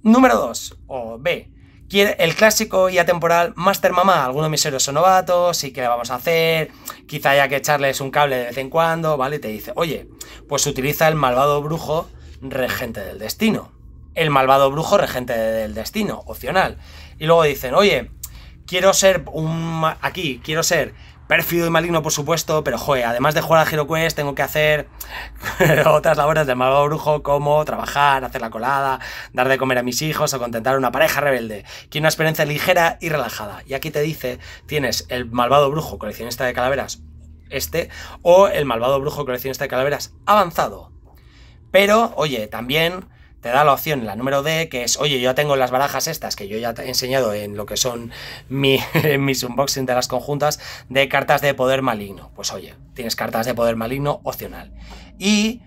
Speaker 1: Número 2, o B, el clásico y atemporal Master Mamá, algunos miseros mis son novatos, y qué le vamos a hacer, quizá haya que echarles un cable de vez en cuando, ¿vale? te dice, oye, pues utiliza el malvado brujo regente del destino. El malvado brujo regente del destino, opcional. Y luego dicen, oye, quiero ser un... aquí, quiero ser Pérfido y maligno, por supuesto, pero joder, además de jugar a HeroQuest, tengo que hacer otras labores del malvado brujo, como trabajar, hacer la colada, dar de comer a mis hijos o contentar a una pareja rebelde. Quiero una experiencia ligera y relajada. Y aquí te dice, tienes el malvado brujo coleccionista de calaveras, este, o el malvado brujo coleccionista de calaveras avanzado. Pero, oye, también te da la opción, la número D, que es, oye, yo tengo las barajas estas, que yo ya te he enseñado en lo que son mi, mis unboxing de las conjuntas, de cartas de poder maligno. Pues oye, tienes cartas de poder maligno opcional. Y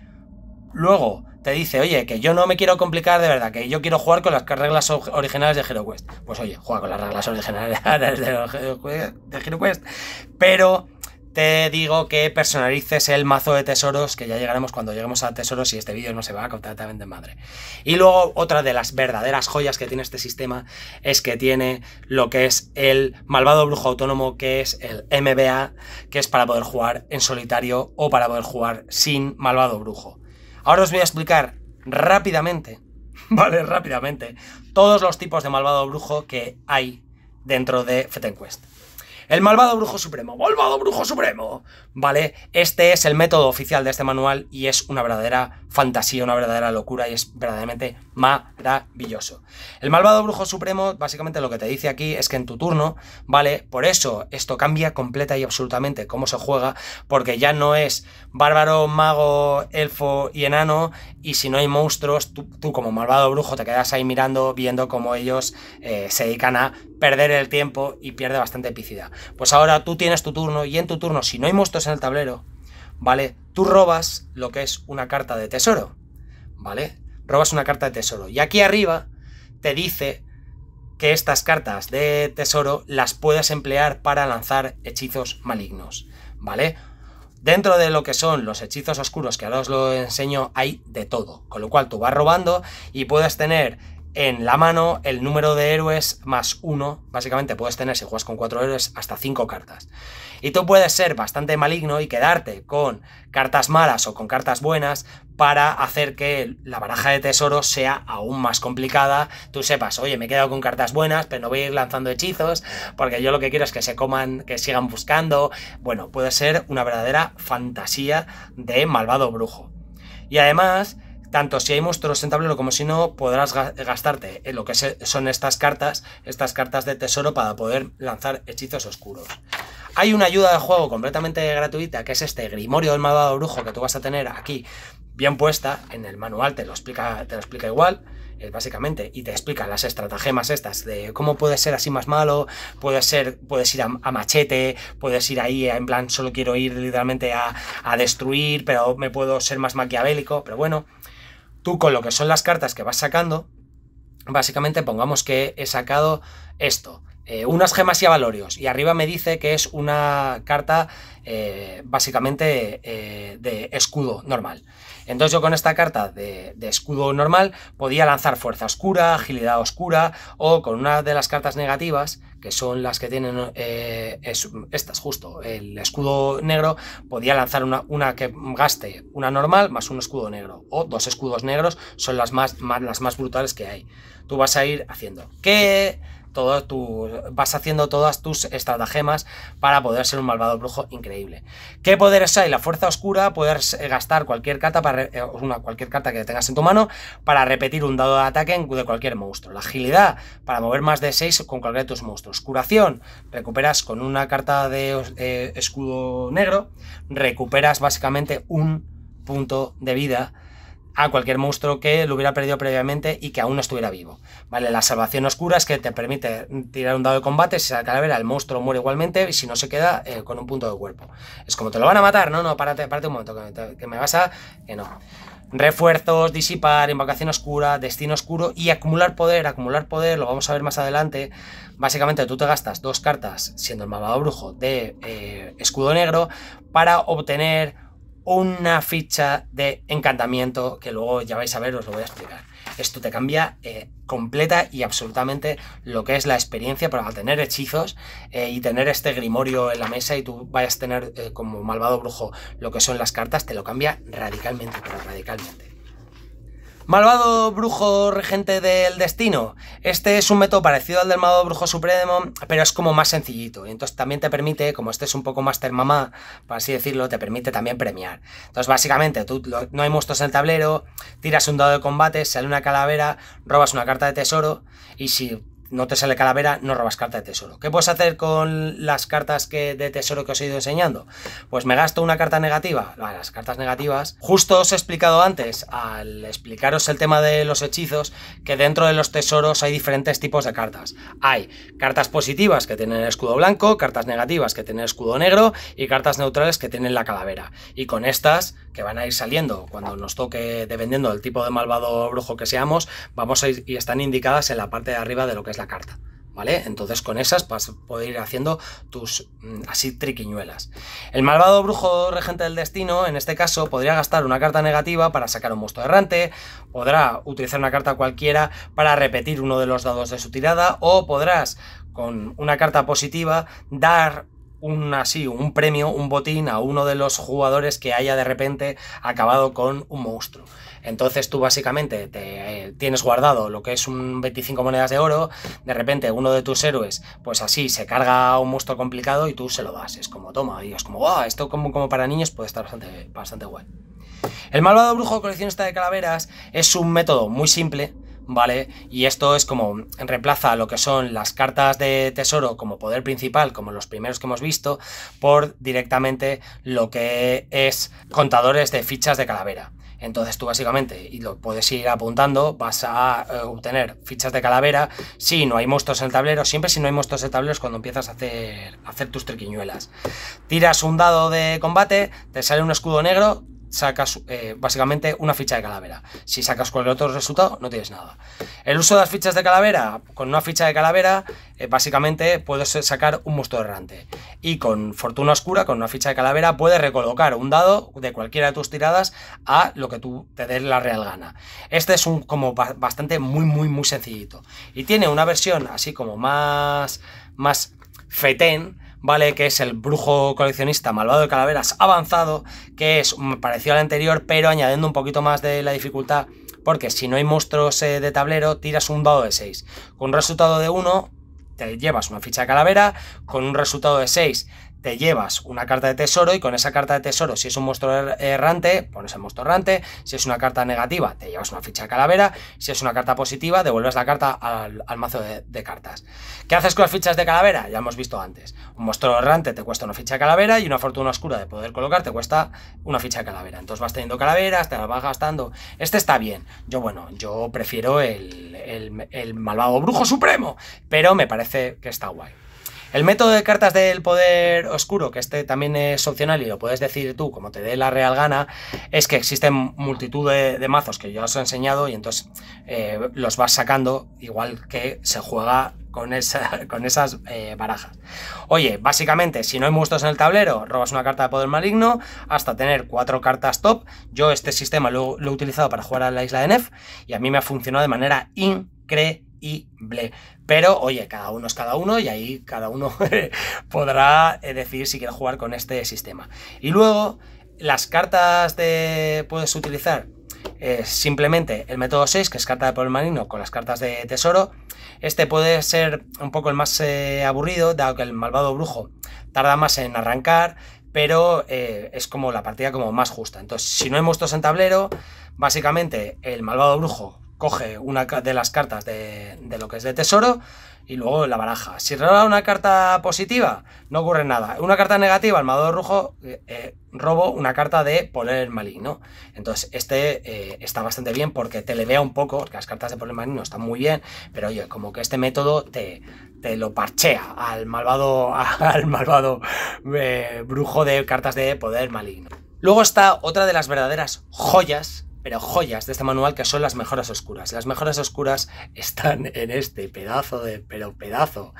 Speaker 1: luego te dice, oye, que yo no me quiero complicar de verdad, que yo quiero jugar con las reglas originales de HeroQuest. Pues oye, juega con las reglas originales de HeroQuest, pero te digo que personalices el mazo de tesoros, que ya llegaremos cuando lleguemos a tesoros y este vídeo no se va completamente madre. Y luego otra de las verdaderas joyas que tiene este sistema es que tiene lo que es el malvado brujo autónomo, que es el MBA, que es para poder jugar en solitario o para poder jugar sin malvado brujo. Ahora os voy a explicar rápidamente, vale, rápidamente, todos los tipos de malvado brujo que hay dentro de Quest. El malvado brujo supremo. ¡Malvado brujo supremo! Vale, este es el método oficial de este manual y es una verdadera fantasía, una verdadera locura y es verdaderamente maravilloso. El malvado brujo supremo, básicamente lo que te dice aquí es que en tu turno, ¿vale? Por eso esto cambia completa y absolutamente cómo se juega, porque ya no es bárbaro, mago, elfo y enano, y si no hay monstruos, tú, como malvado brujo te quedas ahí mirando, viendo cómo ellos eh, se dedican a perder el tiempo y pierde bastante epicidad. Pues ahora tú tienes tu turno y en tu turno, si no hay monstruos en el tablero, ¿vale? Tú robas lo que es una carta de tesoro, ¿vale? Robas una carta de tesoro. Y aquí arriba te dice que estas cartas de tesoro las puedes emplear para lanzar hechizos malignos, ¿vale? Dentro de lo que son los hechizos oscuros, que ahora os lo enseño, hay de todo. Con lo cual tú vas robando y puedes tener en la mano el número de héroes más uno. Básicamente puedes tener, si juegas con cuatro héroes, hasta cinco cartas. Y tú puedes ser bastante maligno y quedarte con cartas malas o con cartas buenas para hacer que la baraja de tesoros sea aún más complicada. Tú sepas, oye, me he quedado con cartas buenas, pero no voy a ir lanzando hechizos, porque yo lo que quiero es que se coman, que sigan buscando. Bueno, puede ser una verdadera fantasía de malvado brujo. Y además, tanto si hay monstruos en tablero como si no, podrás gastarte en lo que son estas cartas, estas cartas de tesoro para poder lanzar hechizos oscuros. Hay una ayuda de juego completamente gratuita, que es este Grimorio del Malvado Brujo que tú vas a tener aquí bien puesta. En el manual te lo explica, te lo explica igual eh, básicamente, y te explica las estratagemas estas de cómo puedes ser así más malo, puedes ser, puedes ir a, machete, puedes ir ahí en plan solo quiero ir literalmente a destruir, pero me puedo ser más maquiavélico, pero bueno, tú con lo que son las cartas que vas sacando, básicamente pongamos que he sacado esto. Eh, unas gemas y avalorios. Y arriba me dice que es una carta eh, básicamente eh, de escudo normal. Entonces yo con esta carta de, escudo normal podía lanzar fuerza oscura, agilidad oscura o con una de las cartas negativas, que son las que tienen eh, estas justo, el escudo negro, podía lanzar una, que gaste una normal más un escudo negro o dos escudos negros, son las más, las más brutales que hay. Tú vas a ir haciendo. ¿Qué? todo vas haciendo todas tus estratagemas para poder ser un malvado brujo increíble. ¿Qué poderes hay? La fuerza oscura, puedes eh, gastar cualquier carta, eh, una, cualquier carta que tengas en tu mano para repetir un dado de ataque de cualquier monstruo. La agilidad, para mover más de 6 con cualquiera de tus monstruos. Curación, recuperas con una carta de eh, escudo negro, recuperas básicamente un punto de vida a cualquier monstruo que lo hubiera perdido previamente y que aún no estuviera vivo. ¿Vale? La salvación oscura es que te permite tirar un dado de combate, si la calavera el monstruo muere igualmente y si no se queda eh, con un punto de cuerpo. Es como te lo van a matar, no, no, párate, párate un momento, que me, vas a... que no. Refuerzos, disipar, invocación oscura, destino oscuro y acumular poder, acumular poder, lo vamos a ver más adelante. Básicamente tú te gastas dos cartas, siendo el malvado brujo, de eh, escudo negro para obtener una ficha de encantamiento que luego ya vais a ver, os lo voy a explicar. Esto te cambia eh, completa y absolutamente lo que es la experiencia para tener hechizos eh, y tener este grimorio en la mesa y tú vayas a tener eh, como malvado brujo lo que son las cartas, te lo cambia radicalmente, pero radicalmente. Malvado brujo regente del destino. Este es un método parecido al del malvado brujo supremo, pero es como más sencillito. Y entonces también te permite, como este es un poco master mamá, por así decirlo, te permite también premiar. Entonces básicamente tú no hay monstruos en el tablero, tiras un dado de combate, sale una calavera, robas una carta de tesoro y si no te sale calavera, no robas carta de tesoro. ¿Qué puedes hacer con las cartas que, de tesoro que os he ido enseñando? Pues me gasto una carta negativa, ah, las cartas negativas. Justo os he explicado antes, al explicaros el tema de los hechizos, que dentro de los tesoros hay diferentes tipos de cartas. Hay cartas positivas que tienen escudo blanco, cartas negativas que tienen escudo negro y cartas neutrales que tienen la calavera. Y con estas, que van a ir saliendo cuando nos toque, dependiendo del tipo de malvado brujo que seamos, vamos a ir y están indicadas en la parte de arriba de lo que es la carta. ¿Vale? Entonces con esas vas a poder ir haciendo tus mm, así triquiñuelas. El malvado brujo regente del destino, en este caso, podría gastar una carta negativa para sacar un monstruo errante, podrá utilizar una carta cualquiera para repetir uno de los dados de su tirada, o podrás con una carta positiva dar un así, un premio, un botín a uno de los jugadores que haya de repente acabado con un monstruo. Entonces tú básicamente te, eh, tienes guardado lo que es un 25 monedas de oro, de repente uno de tus héroes, pues así, se carga un monstruo complicado y tú se lo das. Es como, toma, y es como, wow, esto como, como para niños puede estar bastante, bastante guay. El malvado brujo coleccionista de calaveras es un método muy simple, ¿vale? Y esto es como reemplaza lo que son las cartas de tesoro como poder principal, como los primeros que hemos visto, por directamente lo que es contadores de fichas de calavera. Entonces tú básicamente, y lo puedes ir apuntando, vas a eh, obtener fichas de calavera si no hay monstruos en el tablero. Siempre si no hay monstruos en el tablero es cuando empiezas a hacer, a hacer tus triquiñuelas. Tiras un dado de combate, te sale un escudo negro, sacas eh, básicamente una ficha de calavera. Si sacas cualquier otro resultado, no tienes nada. El uso de las fichas de calavera, con una ficha de calavera, eh, básicamente puedes sacar un monstruo errante. Y con Fortuna Oscura, con una ficha de calavera, puedes recolocar un dado de cualquiera de tus tiradas a lo que tú te des la real gana. Este es un como bastante muy, muy, muy sencillito. Y tiene una versión así como más, más fetén, ¿vale? Que es el brujo coleccionista malvado de calaveras avanzado, que es parecido al anterior, pero añadiendo un poquito más de la dificultad, porque si no hay monstruos eh, de tablero, tiras un dado de 6. Con un resultado de 1, te llevas una ficha de calavera, con un resultado de 6 te llevas una carta de tesoro y con esa carta de tesoro, si es un monstruo er-, errante, pones el monstruo errante, si es una carta negativa, te llevas una ficha de calavera, si es una carta positiva, devuelves la carta al, al mazo de, cartas. ¿Qué haces con las fichas de calavera? Ya hemos visto antes. Un monstruo errante te cuesta una ficha de calavera y una fortuna oscura de poder colocar te cuesta una ficha de calavera. Entonces vas teniendo calaveras, te las vas gastando. Este está bien. Yo, bueno, yo prefiero el malvado brujo supremo, pero me parece que está guay. El método de cartas del poder oscuro, que este también es opcional y lo puedes decir tú como te dé la real gana, es que existen multitud de, mazos que yo os he enseñado y entonces eh, los vas sacando igual que se juega con, esas eh, barajas. Oye, básicamente, si no hay monstruos en el tablero, robas una carta de poder maligno hasta tener cuatro cartas top. Yo este sistema lo, lo he utilizado para jugar a la isla de Nef y a mí me ha funcionado de manera increíble. Pero oye, cada uno es cada uno y ahí cada uno podrá eh, decidir si quiere jugar con este sistema. Y luego, las cartas de puedes utilizar eh, simplemente el método 6, que es carta de poder marino con las cartas de tesoro. Este puede ser un poco el más eh, aburrido, dado que el malvado brujo tarda más en arrancar, pero es como la partida como más justa. Entonces, si no hay monstruos en tablero, básicamente el malvado brujo coge una de las cartas de, lo que es de tesoro y luego la baraja. Si roba una carta positiva, no ocurre nada. Una carta negativa, al malvado rojo, eh, eh, robo una carta de poder maligno. Entonces, este eh, está bastante bien porque te le vea un poco, porque las cartas de poder maligno están muy bien, pero oye, como que este método te, te lo parchea al malvado, al malvado brujo de cartas de poder maligno. Luego está otra de las verdaderas joyas pero joyas de este manual que son las mejoras oscuras. Las mejoras oscuras están en este pedazo de, pero pedazo,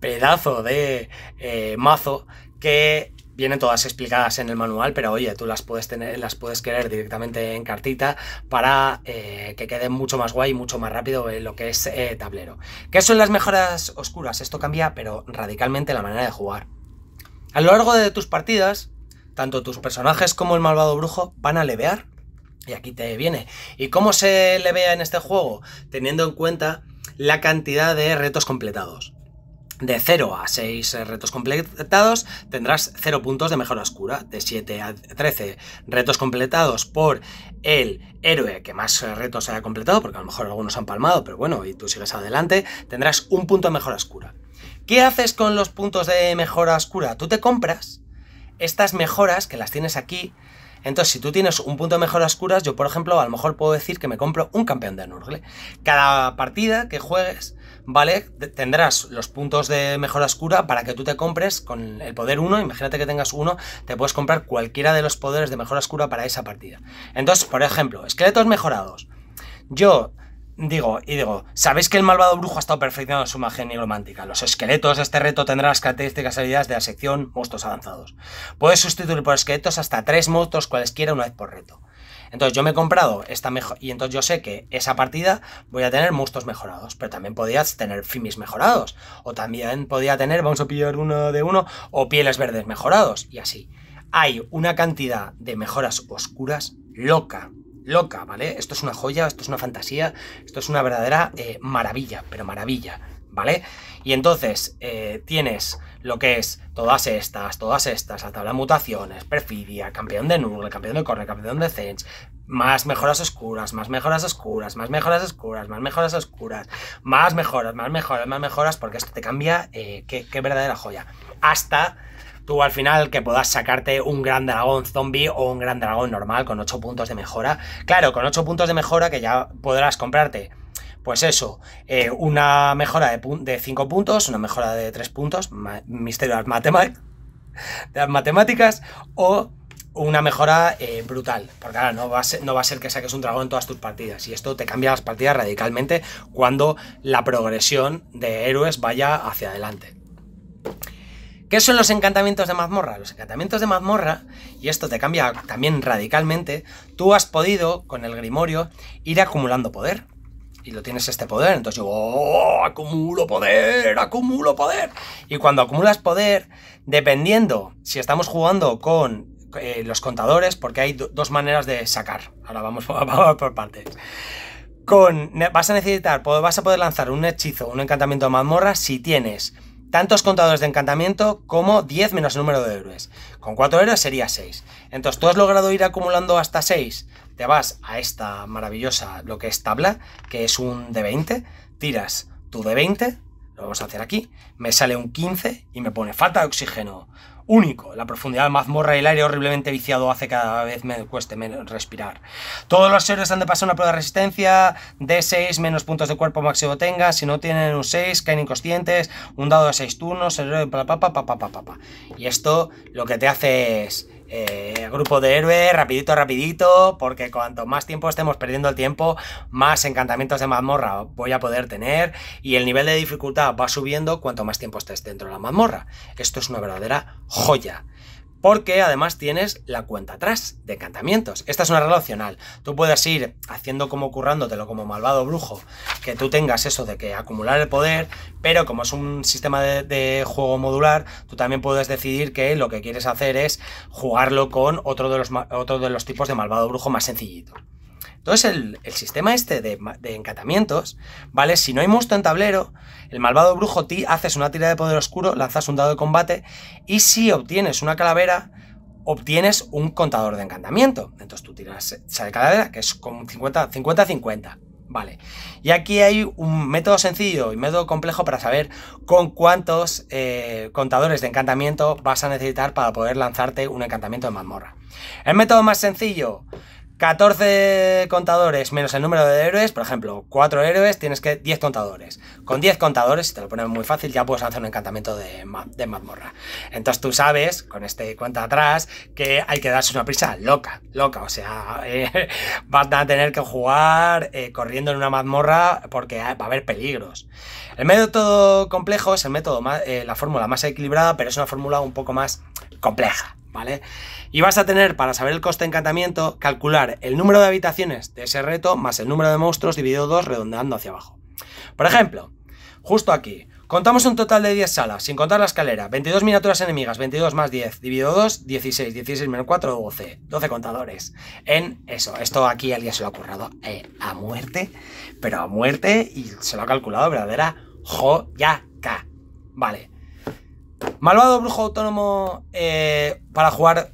Speaker 1: pedazo de eh, mazo que vienen todas explicadas en el manual, pero oye, tú las puedes tener, las puedes querer directamente en cartita para eh, que quede mucho más guay, mucho más rápido en lo que es eh, tablero. ¿Qué son las mejoras oscuras? Esto cambia, pero radicalmente la manera de jugar. A lo largo de tus partidas, tanto tus personajes como el malvado brujo van a levear y aquí te viene. ¿Y cómo se le vea en este juego? Teniendo en cuenta la cantidad de retos completados. De 0 a 6 retos completados tendrás 0 puntos de mejora oscura. De 7 a 13 retos completados por el héroe que más retos haya completado, porque a lo mejor algunos han palmado, pero bueno, y tú sigues adelante, tendrás un punto de mejora oscura. ¿Qué haces con los puntos de mejora oscura? Tú te compras estas mejoras que las tienes aquí entonces, si tú tienes un punto de mejora oscuras, yo por ejemplo, a lo mejor puedo decir que me compro un campeón de Nurgle. Cada partida que juegues, ¿vale? Tendrás los puntos de mejora oscura para que tú te compres con el poder 1, imagínate que tengas uno, te puedes comprar cualquiera de los poderes de mejora oscura para esa partida. Entonces, por ejemplo, esqueletos mejorados. Yo Digo, y digo, sabéis que el malvado brujo ha estado perfeccionando su magia nigromántica. Los esqueletos de este reto tendrán las características habilidades de la sección monstruos avanzados. Puedes sustituir por esqueletos hasta tres monstruos cualesquiera una vez por reto. Entonces yo me he comprado esta mejor y entonces yo sé que esa partida voy a tener monstruos mejorados, pero también podías tener fimis mejorados, o también podía tener, vamos a pillar uno de uno, o pieles verdes mejorados, y así. Hay una cantidad de mejoras oscuras loca, loca, ¿vale? Esto es una joya, esto es una fantasía, esto es una verdadera eh, maravilla, pero maravilla, ¿vale? Y entonces eh, tienes lo que es todas estas, todas estas, hasta las mutaciones, perfidia, campeón de Nurgle, campeón de corre, campeón de cens, más mejoras oscuras, más mejoras oscuras, más mejoras oscuras, más mejoras oscuras, más mejoras, más mejoras, más mejoras, porque esto te cambia, eh, qué verdadera joya. Hasta tú al final que puedas sacarte un gran dragón zombie o un gran dragón normal con 8 puntos de mejora. Claro, con 8 puntos de mejora que ya podrás comprarte pues eso, eh, una mejora de, 5 puntos, una mejora de 3 puntos, misterio de las, matemáticas, o una mejora eh, brutal. Porque ahora no no va a ser que saques un dragón en todas tus partidas. Y esto te cambia las partidas radicalmente cuando la progresión de héroes vaya hacia adelante. ¿Qué son los encantamientos de mazmorra? Los encantamientos de mazmorra, y esto te cambia también radicalmente, tú has podido, con el grimorio, ir acumulando poder. Y lo tienes este poder, entonces yo oh, acumulo poder, acumulo poder. Y cuando acumulas poder, dependiendo si estamos jugando con eh, los contadores, porque hay dos maneras de sacar. Ahora vamos, por partes. Con, vas a necesitar, vas a poder lanzar un hechizo, un encantamiento de mazmorra si tienes tantos contadores de encantamiento como 10 menos el número de héroes. Con 4 héroes sería 6. Entonces tú has logrado ir acumulando hasta 6. Te vas a esta maravillosa, lo que es tabla, que es un D20. Tiras tu D20, lo vamos a hacer aquí. Me sale un 15 y me pone falta de oxígeno único. La profundidad de mazmorra y el aire horriblemente viciado hace cada vez me cueste menos respirar. Todos los héroes han de pasar una prueba de resistencia de 6 menos puntos de cuerpo máximo tenga. Si no tienen un 6, caen inconscientes. Un dado de 6 turnos, el héroe, pa, Y esto lo que te hace es eh, grupo de héroes, rapidito, rapidito, porque cuanto más tiempo estemos perdiendo el tiempo, más encantamientos de mazmorra voy a poder tener y el nivel de dificultad va subiendo cuanto más tiempo estés dentro de la mazmorra. Esto es una verdadera joya porque además tienes la cuenta atrás de encantamientos. Esta es una relacional. opcional. Tú puedes ir haciendo como currándotelo como malvado brujo, que tú tengas eso de que acumular el poder, pero como es un sistema de, juego modular, tú también puedes decidir que lo que quieres hacer es jugarlo con otro de los, otro de los tipos de malvado brujo más sencillito. Entonces el, sistema este de, encantamientos, ¿vale? Si no hay monstruo en tablero, el malvado brujo ti haces una tira de poder oscuro, lanzas un dado de combate y si obtienes una calavera, obtienes un contador de encantamiento. Entonces tú tiras esa calavera, que es con 50-50. Vale. Y aquí hay un método sencillo y método complejo para saber con cuántos eh, contadores de encantamiento vas a necesitar para poder lanzarte un encantamiento de mazmorra. El método más sencillo, 14 contadores menos el número de héroes, por ejemplo, 4 héroes, tienes que 10 contadores. Con 10 contadores, si te lo ponen muy fácil, ya puedes hacer un encantamiento de, mazmorra. Entonces tú sabes, con este cuenta atrás, que hay que darse una prisa loca, loca. O sea, eh, vas a tener que jugar eh, corriendo en una mazmorra porque va a haber peligros. El método complejo es el método más, eh, la fórmula más equilibrada, pero es una fórmula un poco más compleja. ¿vale? Y vas a tener, para saber el coste de encantamiento, calcular el número de habitaciones de ese reto más el número de monstruos dividido 2 redondeando hacia abajo. Por ejemplo, justo aquí, contamos un total de 10 salas, sin contar la escalera, 22 miniaturas enemigas, 22 más 10, dividido 2, 16, 16 menos 4, 12, 12 contadores. En eso, esto aquí alguien se lo ha currado eh, a muerte, pero a muerte y se lo ha calculado verdadera joyaca. Vale, Malvado Brujo Autónomo eh, para jugar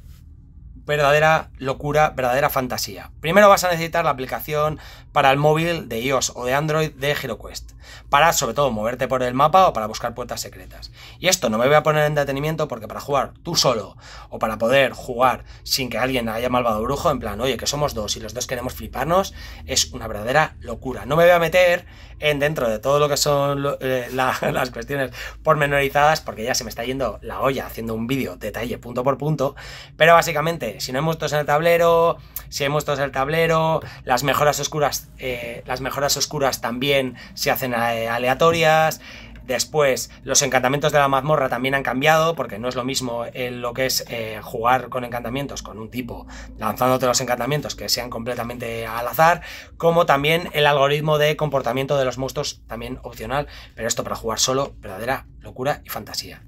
Speaker 1: verdadera locura, verdadera fantasía. Primero vas a necesitar la aplicación para el móvil de iOS o de Android de HeroQuest para sobre todo moverte por el mapa o para buscar puertas secretas. Y esto no me voy a poner en detenimiento porque para jugar tú solo o para poder jugar sin que alguien haya malvado brujo, en plan, oye, que somos dos y los dos queremos fliparnos, es una verdadera locura. No me voy a meter en dentro de todo lo que son eh, las cuestiones pormenorizadas porque ya se me está yendo la olla haciendo un vídeo detalle punto por punto, pero básicamente, si no hay monstruos en el tablero, si hemos monstruos en el tablero, las mejoras oscuras, eh, las mejoras oscuras también se hacen a eh, aleatorias. Después, los encantamientos de la mazmorra también han cambiado, porque no es lo mismo en lo que es eh, jugar con encantamientos con un tipo lanzándote los encantamientos que sean completamente al azar, como también el algoritmo de comportamiento de los monstruos, también opcional, pero esto para jugar solo, verdadera locura y fantasía.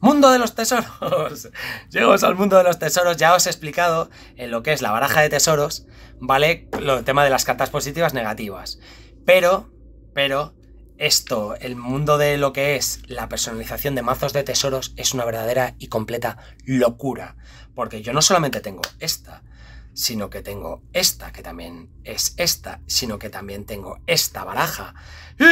Speaker 1: Mundo de los tesoros. Llegamos al mundo de los tesoros. Ya os he explicado en lo que es la baraja de tesoros, ¿vale? Lo el tema de las cartas positivas negativas. Pero, pero, esto, el mundo de lo que es la personalización de mazos de tesoros es una verdadera y completa locura. Porque yo no solamente tengo esta, sino que tengo esta, que también es esta, sino que también tengo esta baraja.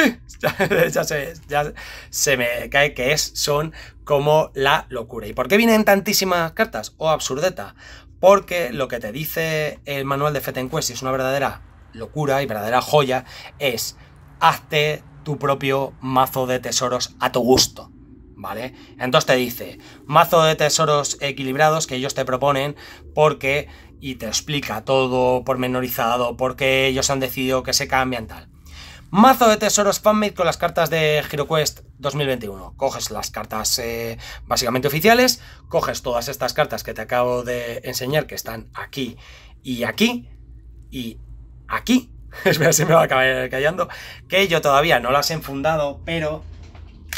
Speaker 1: ya, ya, se, me cae que es, son como la locura. ¿Y por qué vienen tantísimas cartas? oh, absurdeta. Porque lo que te dice el manual de Fete Quest es una verdadera locura y verdadera joya es hazte tu propio mazo de tesoros a tu gusto. ¿Vale? Entonces te dice, mazo de tesoros equilibrados que ellos te proponen porque, y te explica todo pormenorizado, porque ellos han decidido que se cambian tal. Mazo de tesoros fanmade con las cartas de HeroQuest 2021. Coges las cartas eh, básicamente oficiales, coges todas estas cartas que te acabo de enseñar que están aquí y aquí y aquí. Espera, se me va a acabar callando. Que yo todavía no las he enfundado, pero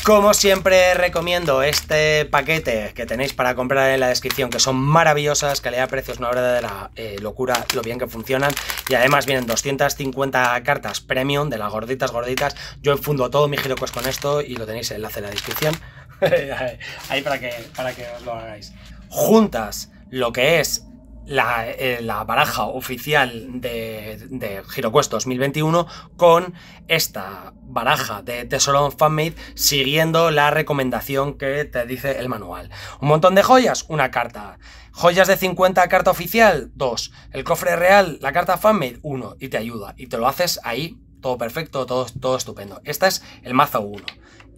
Speaker 1: como siempre recomiendo este paquete que tenéis para comprar en la descripción, que son maravillosas, calidad precios precios, una verdadera la eh, locura lo bien que funcionan y además vienen 250 cartas premium de las gorditas gorditas, yo enfundo todo mi pues con esto y lo tenéis enlace en la descripción, ahí para que, para que os lo hagáis.
Speaker 2: Juntas
Speaker 1: lo que es eh, la, baraja oficial de, de 2021 con esta baraja de Tesoron Fanmade siguiendo la recomendación que te dice el manual. Un montón de joyas, una carta. Joyas de 50, carta oficial, dos. El cofre real, la carta fanmade, uno. Y te ayuda. Y te lo haces ahí, todo perfecto, todo, todo estupendo. Este es el mazo 1.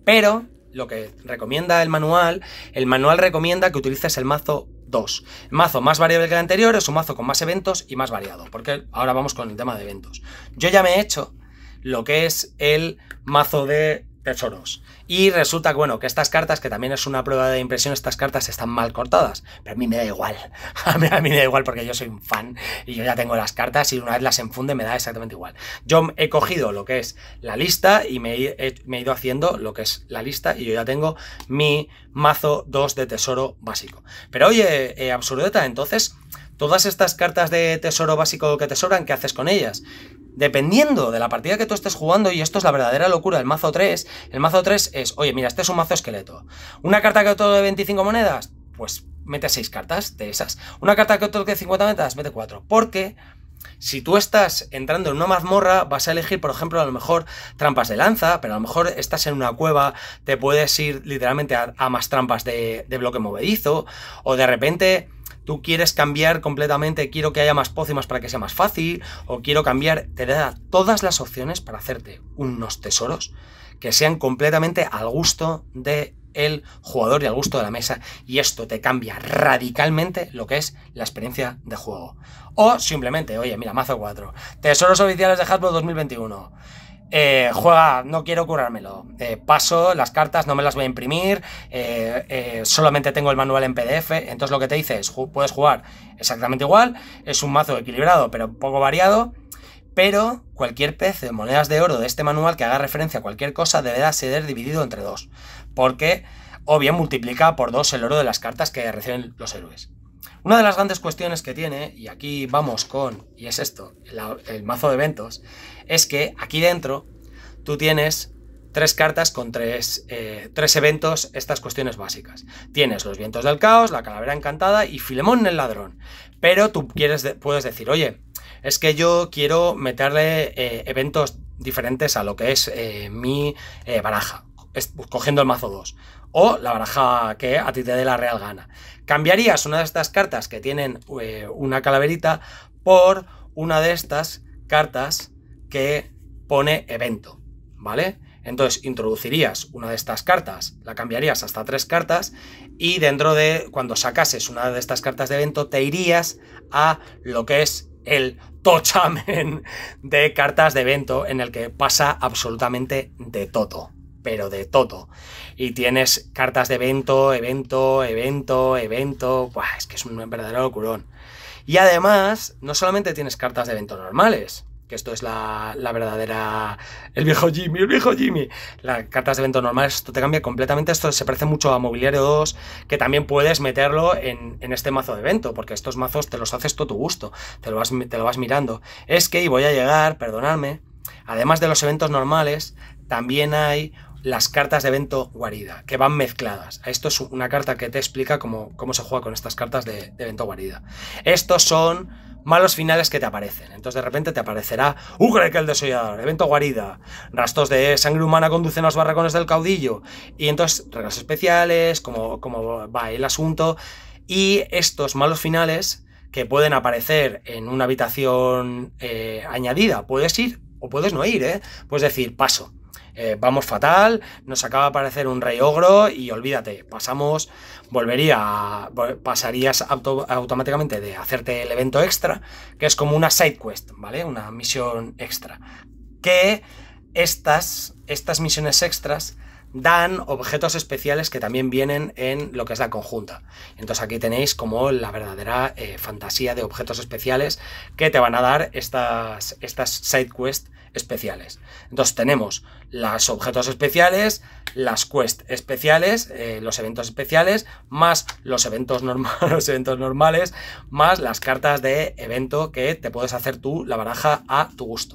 Speaker 1: Pero lo que recomienda el manual, el manual recomienda que utilices el mazo 2. mazo más variable que el anterior es un mazo con más eventos y más variado, porque ahora vamos con el tema de eventos. Yo ya me he hecho lo que es el mazo de tesoros. Y resulta que, bueno, que estas cartas, que también es una prueba de impresión, estas cartas están mal cortadas. Pero a mí me da igual. A mí, me da igual porque yo soy un fan y yo ya tengo las cartas y una vez las enfunde me da exactamente igual. Yo he cogido lo que es la lista y me he, ido haciendo lo que es la lista y yo ya tengo mi mazo 2 de tesoro básico. Pero oye, eh, entonces todas estas cartas de tesoro básico que te sobran, ¿qué haces con ellas? Dependiendo de la partida que tú estés jugando, y esto es la verdadera locura del mazo 3, el mazo 3 es, oye, mira, este es un mazo esqueleto. ¿Una carta que de 25 monedas? Pues mete 6 cartas de esas. ¿Una carta que de 50 monedas? Mete 4. Porque si tú estás entrando en una mazmorra, vas a elegir, por ejemplo, a lo mejor trampas de lanza, pero a lo mejor estás en una cueva, te puedes ir literalmente a, más trampas de, de bloque movedizo, o de repente tú quieres cambiar completamente, quiero que haya más pócimas para que sea más fácil, o quiero cambiar, te da todas las opciones para hacerte unos tesoros que sean completamente al gusto de el jugador y al gusto de la mesa y esto te cambia radicalmente lo que es la experiencia de juego. O simplemente, oye, mira, mazo 4, tesoros oficiales de Hasbro 2021. Eh, juega, no quiero curármelo. Eh, paso, las cartas no me las voy a imprimir, eh, solamente tengo el manual en PDF. Entonces lo que te dice es, puedes jugar exactamente igual, es un mazo equilibrado pero poco variado, pero cualquier pez de monedas de oro de este manual que haga referencia a cualquier cosa deberá ser dividido entre dos, porque o bien multiplica por dos el oro de las cartas que reciben los héroes. Una de las grandes cuestiones que tiene, y aquí vamos con, y es esto, el mazo de eventos, es que aquí dentro tú tienes tres cartas con eh, tres, eventos, estas cuestiones básicas. Tienes los vientos del caos, la calavera encantada y Filemón el ladrón. Pero tú quieres, puedes decir, oye, es que yo quiero meterle eh, eventos diferentes a lo que es eh, mi baraja, cogiendo el mazo 2 o la baraja que a ti te dé la real gana. Cambiarías una de estas cartas que tienen una calaverita por una de estas cartas que pone evento, ¿vale? Entonces introducirías una de estas cartas, la cambiarías hasta tres cartas y dentro de cuando sacases una de estas cartas de evento te irías a lo que es el tochamen de cartas de evento en el que pasa absolutamente de todo, pero de todo. Y tienes cartas de evento, evento, evento, evento, Buah, es que es un verdadero curón. Y además, no solamente tienes cartas de evento normales, que esto es la, verdadera... El viejo Jimmy, el viejo Jimmy. Las cartas de evento normal, esto te cambia completamente. Esto se parece mucho a Mobiliario 2, que también puedes meterlo en, este mazo de evento, porque estos mazos te los haces todo a tu gusto, te lo, vas, te lo vas mirando. Es que, y voy a llegar, perdonadme, además de los eventos normales, también hay las cartas de evento guarida, que van mezcladas. Esto es una carta que te explica cómo, cómo se juega con estas cartas de, de evento guarida. Estos son malos finales que te aparecen. Entonces de repente te aparecerá un uh, que el desollador, evento guarida, rastros de sangre humana conducen a los barracones del caudillo. Y entonces reglas especiales, como como va el asunto. Y estos malos finales que pueden aparecer en una habitación eh, añadida, puedes ir o puedes no ir, ¿eh? Puedes decir, paso. Eh, vamos fatal, nos acaba de aparecer un rey ogro y olvídate, pasamos, volvería, pasarías automáticamente de hacerte el evento extra, que es como una side quest, ¿vale? Una misión extra. Que estas, estas misiones extras dan objetos especiales que también vienen en lo que es la conjunta. Entonces aquí tenéis como la verdadera eh, fantasía de objetos especiales que te van a dar estas, estas side quests especiales. Entonces tenemos los objetos especiales, las quests especiales, eh, los eventos especiales, más los eventos, los eventos normales, más las cartas de evento que te puedes hacer tú la baraja a tu gusto.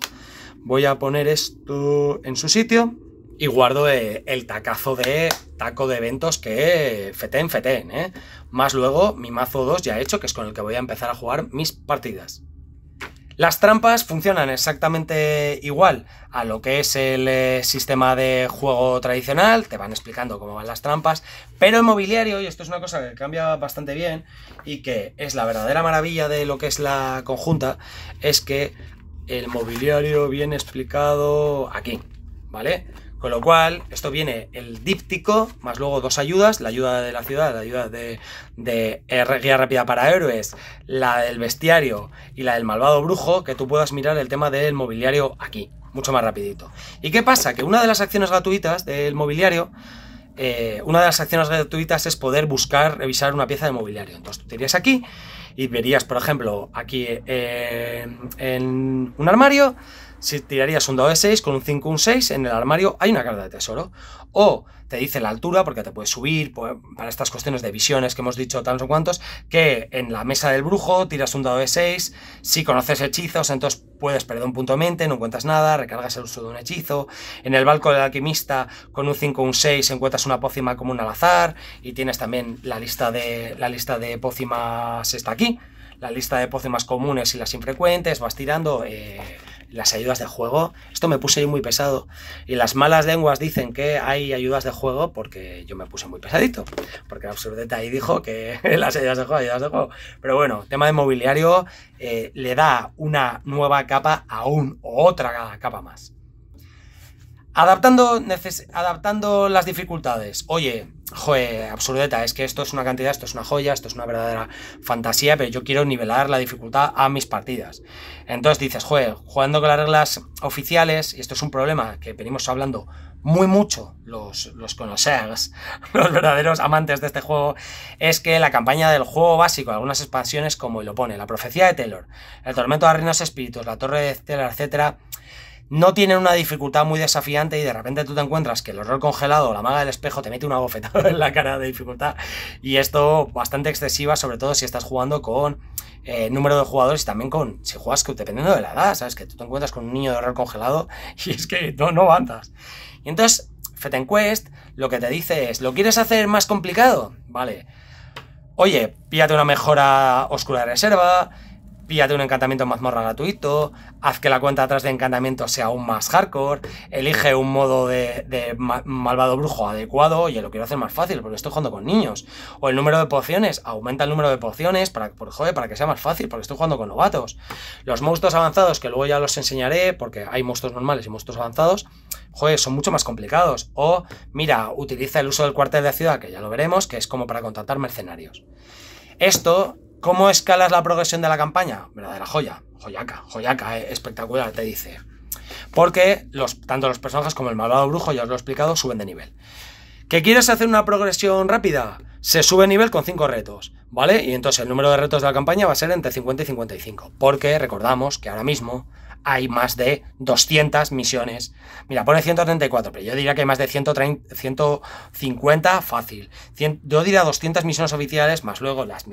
Speaker 1: Voy a poner esto en su sitio y guardo eh, el tacazo de taco de eventos que feten, feten, eh. Más luego mi mazo 2 ya hecho, que es con el que voy a empezar a jugar mis partidas. Las trampas funcionan exactamente igual a lo que es el eh, sistema de juego tradicional, te van explicando cómo van las trampas, pero el mobiliario, y esto es una cosa que cambia bastante bien y que es la verdadera maravilla de lo que es la conjunta, es que el mobiliario viene explicado aquí, ¿vale? Con lo cual, esto viene el díptico, más luego dos ayudas, la ayuda de la ciudad, la ayuda de, de Guía Rápida para Héroes, la del bestiario y la del malvado brujo, que tú puedas mirar el tema del mobiliario aquí, mucho más rapidito. ¿Y qué pasa? Que una de las acciones gratuitas del mobiliario, eh, una de las acciones gratuitas es poder buscar, revisar una pieza de mobiliario. Entonces tú te irías aquí y verías, por ejemplo, aquí eh, en un armario, si tirarías un dado de 6 con un 5, un 6, en el armario hay una carta de tesoro. O te dice la altura, porque te puedes subir pues, para estas cuestiones de visiones que hemos dicho tantos o cuantos, que en la mesa del brujo tiras un dado de 6, si conoces hechizos, entonces puedes perder un punto de mente, no encuentras nada, recargas el uso de un hechizo. En el balco del alquimista, con un 5 un 6, encuentras una pócima común al azar y tienes también la lista de, la lista de pócimas está aquí la lista de pócimas comunes y las infrecuentes, vas tirando. Eh, las ayudas de juego. Esto me puse muy pesado. Y las malas lenguas dicen que hay ayudas de juego porque yo me puse muy pesadito. Porque la Absurdeta ahí dijo que las ayudas de juego, ayudas de juego. Pero bueno, tema de mobiliario eh, le da una nueva capa aún, otra capa más. Adaptando, adaptando las dificultades. Oye, joe, absurdeta, es que esto es una cantidad, esto es una joya, esto es una verdadera fantasía, pero yo quiero nivelar la dificultad a mis partidas. Entonces dices, joe, jugando con las reglas oficiales, y esto es un problema que venimos hablando muy mucho los, los conocers, los verdaderos amantes de este juego, es que la campaña del juego básico, algunas expansiones como lo pone, la profecía de Taylor, el tormento de reinos espíritus, la torre de Taylor, etcétera, no tienen una dificultad muy desafiante y de repente tú te encuentras que el horror congelado o la maga del espejo te mete una bofetada en la cara de dificultad y esto bastante excesiva, sobre todo si estás jugando con eh, número de jugadores y también con si juegas que, dependiendo de la edad, sabes que tú te encuentras con un niño de horror congelado y es que no, no vantas Y entonces, Quest, lo que te dice es, ¿lo quieres hacer más complicado? Vale. Oye, píllate una mejora oscura de reserva, pídate un encantamiento mazmorra gratuito, haz que la cuenta atrás de encantamiento sea aún más hardcore, elige un modo de, malvado brujo adecuado, oye, lo quiero hacer más fácil porque estoy jugando con niños, o el número de pociones, aumenta el número de pociones para, joder, para que sea más fácil porque estoy jugando con novatos. Los monstruos avanzados, que luego ya los enseñaré porque hay monstruos normales y monstruos avanzados, joder, son mucho más complicados. O, mira, utiliza el uso del cuartel de ciudad, que ya lo veremos, que es como para contratar mercenarios. Esto ¿Cómo escalas la progresión de la campaña? Verdadera joya, joyaca, joyaca, eh, espectacular, te dice. Porque los, tanto los personajes como el malvado brujo, ya os lo he explicado, suben de nivel. ¿Qué quieres hacer una progresión rápida? Se sube nivel con 5 retos, ¿vale? Y entonces el número de retos de la campaña va a ser entre 50 y 55. Porque recordamos que ahora mismo hay más de 200 misiones. Mira, pone 134, pero yo diría que hay más de 130, 150 fácil. yo diría 200 misiones oficiales, más luego las,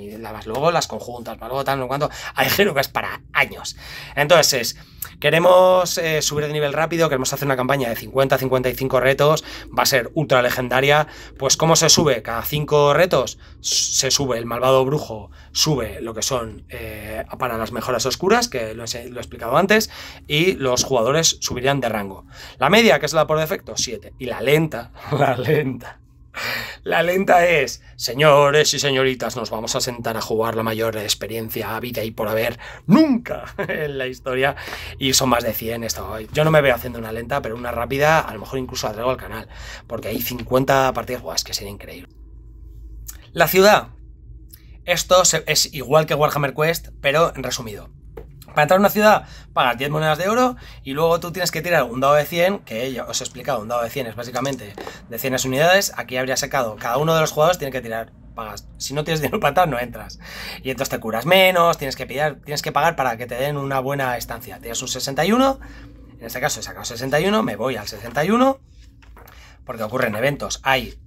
Speaker 1: luego las conjuntas, más luego tal, no cuanto. Hay es para años. Entonces, queremos eh, subir de nivel rápido, queremos hacer una campaña de 50, 55 retos, va a ser ultra legendaria. Pues, ¿cómo se sube? Cada 5 retos se sube el malvado brujo, sube lo que son eh, para las mejoras oscuras, que lo he explicado antes y los jugadores subirían de rango. La media, que es la por defecto, 7. Y la lenta, la lenta. La lenta es, señores y señoritas, nos vamos a sentar a jugar la mayor experiencia habida y por haber nunca en la historia. Y son más de 100 esto. Yo no me veo haciendo una lenta, pero una rápida, a lo mejor incluso traigo al canal. Porque hay 50 partidas, jugadas que sería increíble. La ciudad. Esto es igual que Warhammer Quest, pero en resumido. Para entrar a una ciudad pagas 10 monedas de oro y luego tú tienes que tirar un dado de 100, que os he explicado, un dado de 100 es básicamente de 100 unidades, aquí habría sacado, cada uno de los jugadores tiene que tirar, pagas. Si no tienes dinero para entrar, no entras. Y entonces te curas menos, tienes que, pillar, tienes que pagar para que te den una buena estancia. Tienes un 61, en este caso he sacado 61, me voy al 61, porque ocurren eventos, hay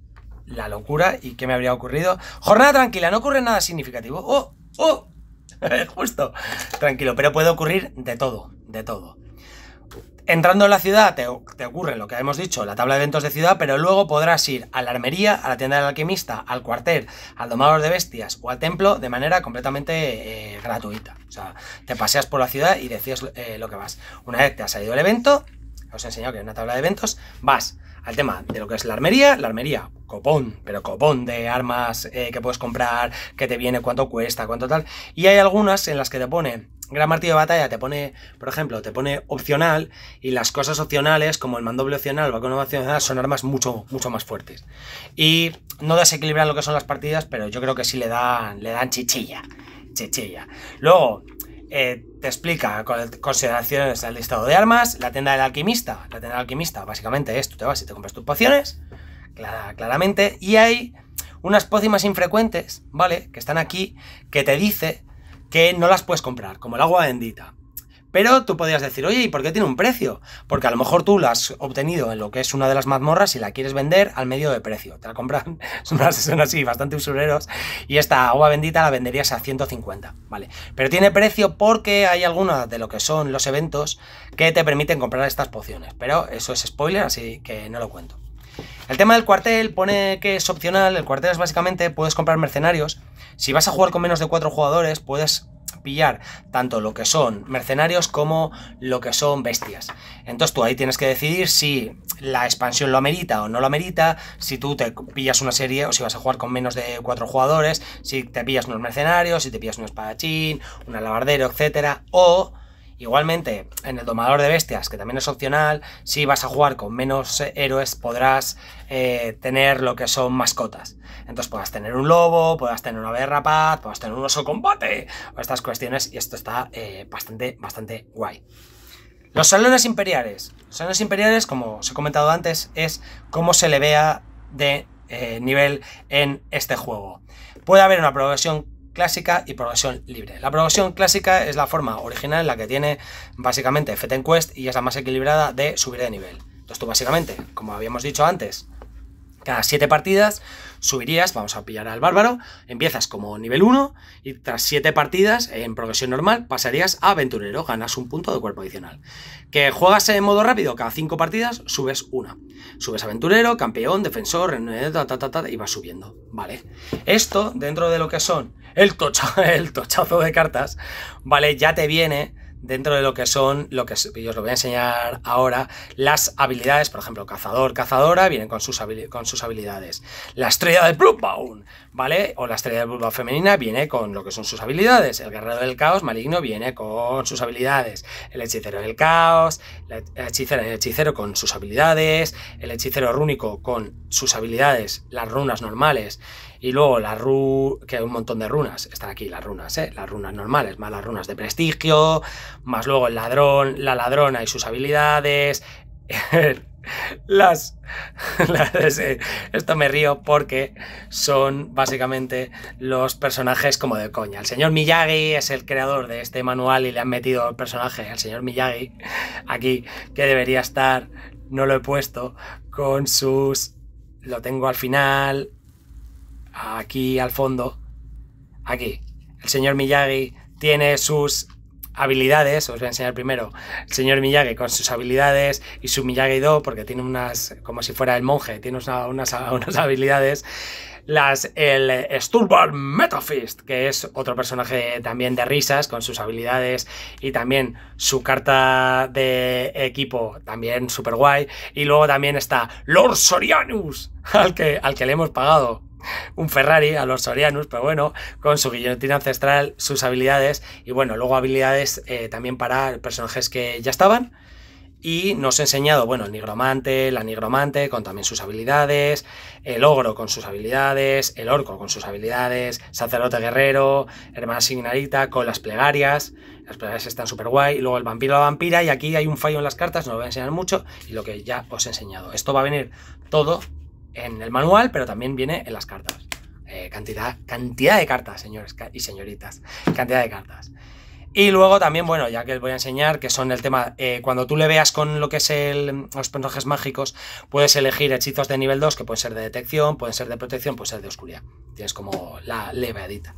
Speaker 1: la locura y qué me habría ocurrido. Jornada tranquila, no ocurre nada significativo. ¡Oh! ¡Oh! justo. Tranquilo, pero puede ocurrir de todo, de todo. Entrando en la ciudad te, ocurre lo que hemos dicho, la tabla de eventos de ciudad, pero luego podrás ir a la armería, a la tienda del alquimista, al cuartel, al domador de bestias o al templo de manera completamente eh, gratuita. O sea, te paseas por la ciudad y decides eh, lo que vas. Una vez te ha salido el evento, os he enseñado que hay una tabla de eventos, vas al tema de lo que es la armería, la armería, copón, pero copón de armas eh, que puedes comprar, que te viene, cuánto cuesta, cuánto tal. Y hay algunas en las que te pone gran martillo de batalla, te pone, por ejemplo, te pone opcional y las cosas opcionales, como el mandoble opcional o el opcional, son armas mucho, mucho más fuertes. Y no desequilibran lo que son las partidas, pero yo creo que sí le dan, le dan chichilla. Chichilla. Luego, eh, te explica consideraciones al listado de armas, la tienda del alquimista. La tienda del alquimista básicamente es, tú te vas y te compras tus pociones, claramente, y hay unas pócimas infrecuentes, ¿vale? Que están aquí, que te dice que no las puedes comprar, como el agua bendita. Pero tú podrías decir, oye, ¿y por qué tiene un precio? Porque a lo mejor tú la has obtenido en lo que es una de las mazmorras y la quieres vender al medio de precio. Te la compran, son, son así, bastante usureros, y esta agua bendita la venderías a 150, ¿vale? Pero tiene precio porque hay algunas de lo que son los eventos que te permiten comprar estas pociones. Pero eso es spoiler, así que no lo cuento. El tema del cuartel pone que es opcional. El cuartel es básicamente puedes comprar mercenarios. Si vas a jugar con menos de 4 jugadores, puedes pillar tanto lo que son mercenarios como lo que son bestias. Entonces tú ahí tienes que decidir si la expansión lo amerita o no lo amerita, si tú te pillas una serie o si vas a jugar con menos de cuatro jugadores, si te pillas unos mercenarios, si te pillas un espadachín, un alabardero, etcétera, o Igualmente, en el domador de bestias, que también es opcional, si vas a jugar con menos eh, héroes podrás eh, tener lo que son mascotas. Entonces puedas tener un lobo, puedas tener una ave rapaz, podrás tener un oso combate, o estas cuestiones, y esto está eh, bastante, bastante guay. Los salones imperiales. Los salones imperiales, como os he comentado antes, es cómo se le vea de nivel en este juego. Puede haber una progresión clásica y progresión libre. La progresión clásica es la forma original en la que tiene básicamente Quest y es la más equilibrada de subir de nivel. Entonces tú básicamente, como habíamos dicho antes, cada siete partidas subirías, vamos a pillar al bárbaro, empiezas como nivel 1 y tras siete partidas en progresión normal pasarías a aventurero, ganas un punto de cuerpo adicional. Que juegas en modo rápido, cada cinco partidas subes una. Subes aventurero, campeón, defensor, eh, y vas subiendo. Vale. Esto dentro de lo que son el, tocha, el tochazo de cartas, ¿vale? Ya te viene dentro de lo que son, lo que yo os lo voy a enseñar ahora, las habilidades, por ejemplo, cazador, cazadora, vienen con sus, con sus habilidades. La estrella de Bloodbound, ¿vale? O la estrella de Bloodbound femenina viene con lo que son sus habilidades. El guerrero del caos maligno viene con sus habilidades. El hechicero del caos, la hechicera el hechicero con sus habilidades, el hechicero rúnico con sus habilidades, las runas normales y luego la ru... que hay un montón de runas, están aquí las runas, ¿eh? las runas normales, más las runas de prestigio, más luego el ladrón, la ladrona y sus habilidades, las, esto me río porque son básicamente los personajes como de coña. El señor Miyagi es el creador de este manual y le han metido el personaje al señor Miyagi aquí que debería estar, no lo he puesto, con sus lo tengo al final aquí al fondo, aquí, el señor Miyagi tiene sus habilidades, os voy a enseñar primero el señor Miyagi con sus habilidades y su Miyagi-Do, porque tiene unas, como si fuera el monje, tiene unas, habilidades. Las, el Sturbar Metafist, que es otro personaje también de risas, con sus habilidades y también su carta de equipo, también super guay. Y luego también está Lord Sorianus, al que, al que le hemos pagado un Ferrari a los Sorianus, pero bueno, con su guillotina ancestral, sus habilidades y bueno, luego habilidades eh, también para personajes que ya estaban. Y nos ha enseñado, bueno, el nigromante, la nigromante con también sus habilidades, el ogro con sus habilidades, el orco con sus habilidades, sacerdote guerrero, hermana signarita con las plegarias, las plegarias están súper guay, luego el vampiro la vampira y aquí hay un fallo en las cartas, no lo voy a enseñar mucho y lo que ya os he enseñado. Esto va a venir todo en el manual, pero también viene en las cartas. Eh, cantidad, cantidad de cartas, señores y señoritas. Cantidad de cartas. Y luego también, bueno, ya que os voy a enseñar, que son el tema, eh, cuando tú le veas con lo que es el, los personajes mágicos, puedes elegir hechizos de nivel 2, que pueden ser de detección, pueden ser de protección, pueden ser de oscuridad. Tienes como la levadita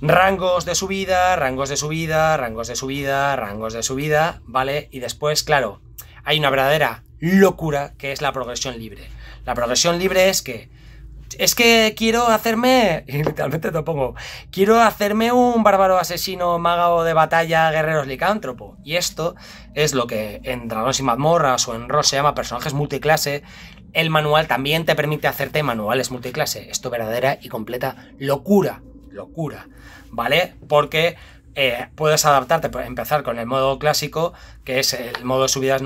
Speaker 1: Rangos de subida, rangos de subida, rangos de subida, rangos de subida, ¿vale? Y después, claro, hay una verdadera locura que es la progresión libre. La progresión libre es que es que quiero hacerme, y literalmente te pongo, quiero hacerme un bárbaro asesino, mago de batalla, guerreros licántropo. Y esto es lo que en Dragon's y Mazmorras o en Ross se llama personajes multiclase. El manual también te permite hacerte manuales multiclase. Esto verdadera y completa locura, locura, ¿vale? Porque eh, puedes adaptarte, pues, empezar con el modo clásico, que es el modo de subidas,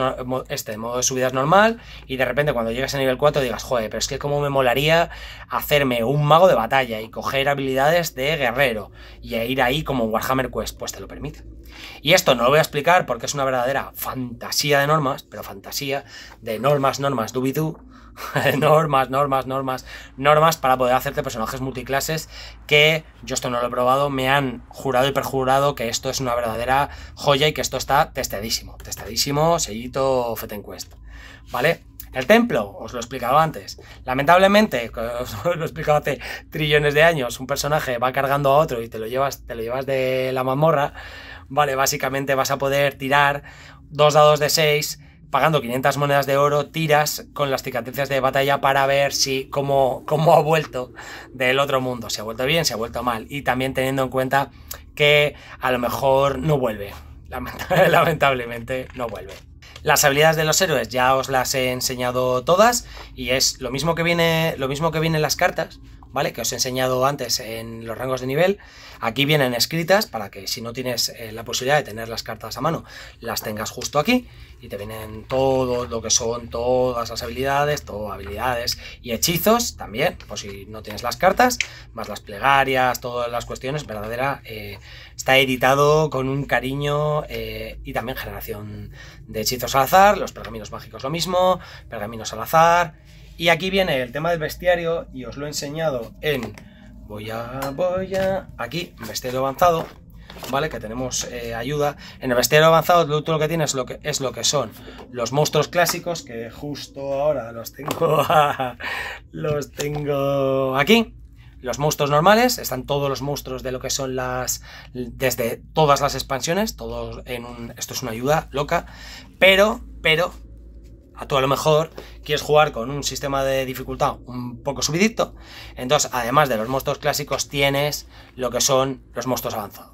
Speaker 1: este, modo de subidas normal, y de repente cuando llegues a nivel 4 digas, joder, pero es que como me molaría hacerme un mago de batalla y coger habilidades de guerrero y ir ahí como Warhammer Quest, pues te lo permite. Y esto no lo voy a explicar porque es una verdadera fantasía de normas, pero fantasía de normas, normas, dubidú, normas, normas, normas, normas para poder hacerte personajes multiclases que yo esto no lo he probado, me han jurado y perjurado que esto es una verdadera joya y que esto está testadísimo, testadísimo, sellito Fetenquest, ¿vale? El templo, os lo he explicado antes. Lamentablemente, os lo he explicado hace trillones de años, un personaje va cargando a otro y te lo llevas, te lo llevas de la mazmorra. Vale, básicamente vas a poder tirar dos dados de seis, pagando 500 monedas de oro, tiras con las cicatrices de batalla para ver si cómo, cómo ha vuelto del otro mundo. Si ha vuelto bien, si ha vuelto mal. Y también teniendo en cuenta que a lo mejor no vuelve. Lamentablemente no vuelve. Las habilidades de los héroes ya os las he enseñado todas y es lo mismo que viene, lo mismo que viene las cartas, ¿vale? Que os he enseñado antes en los rangos de nivel. Aquí vienen escritas para que si no tienes eh, la posibilidad de tener las cartas a mano, las tengas justo aquí y te vienen todo lo que son todas las habilidades, todo habilidades y hechizos también, por si no tienes las cartas, más las plegarias, todas las cuestiones, verdadera, eh, está editado con un cariño eh, y también generación de hechizos al azar, los pergaminos mágicos lo mismo, pergaminos al azar, y aquí viene el tema del bestiario y os lo he enseñado en... Voy a... voy a... Aquí, bestiario avanzado, ¿vale? Que tenemos eh, ayuda. En el bestiario avanzado lo único lo que tienes lo que, es lo que son los monstruos clásicos, que justo ahora los tengo... los tengo aquí. Los monstruos normales, están todos los monstruos de lo que son las... desde todas las expansiones, todos en un... Esto es una ayuda loca, pero, pero, a tú a lo mejor quieres jugar con un sistema de dificultad un poco subidito, entonces además de los monstruos clásicos tienes lo que son los monstruos avanzados.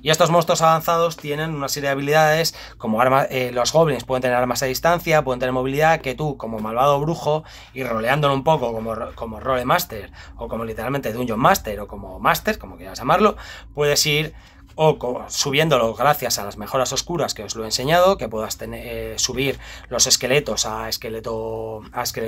Speaker 1: Y estos monstruos avanzados tienen una serie de habilidades, como eh, los goblins pueden tener armas a distancia, pueden tener movilidad, que tú, como malvado brujo, y roleándolo un poco como, como role master, o como literalmente dungeon master, o como master, como quieras llamarlo, puedes ir o subiéndolo gracias a las mejoras oscuras que os lo he enseñado, que puedas tener, eh, subir los esqueletos a esqueleto,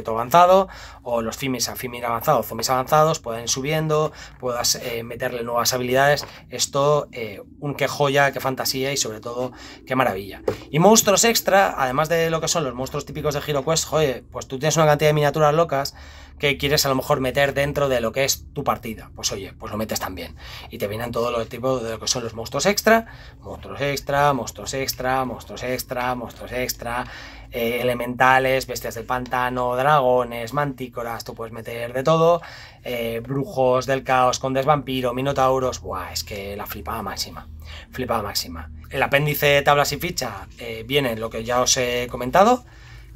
Speaker 1: avanzado o los fimis a fimis avanzados, zombies avanzados, pueden ir subiendo, puedas eh, meterle nuevas habilidades. Esto, eh, un qué joya, qué fantasía y sobre todo qué maravilla. Y monstruos extra, además de lo que son los monstruos típicos de giroquest Quest, pues tú tienes una cantidad de miniaturas locas que quieres a lo mejor meter dentro de lo que es tu partida. Pues oye, pues lo metes también. Y te vienen todos los tipos de lo que son los monstruos extra, monstruos extra, monstruos extra, monstruos extra, monstruos extra, eh, elementales, bestias del pantano, dragones, mantícoras, tú puedes meter de todo, eh, brujos del caos, condes vampiro, minotauros, buah, es que la flipada máxima, flipada máxima. El apéndice tablas y ficha eh, viene lo que ya os he comentado,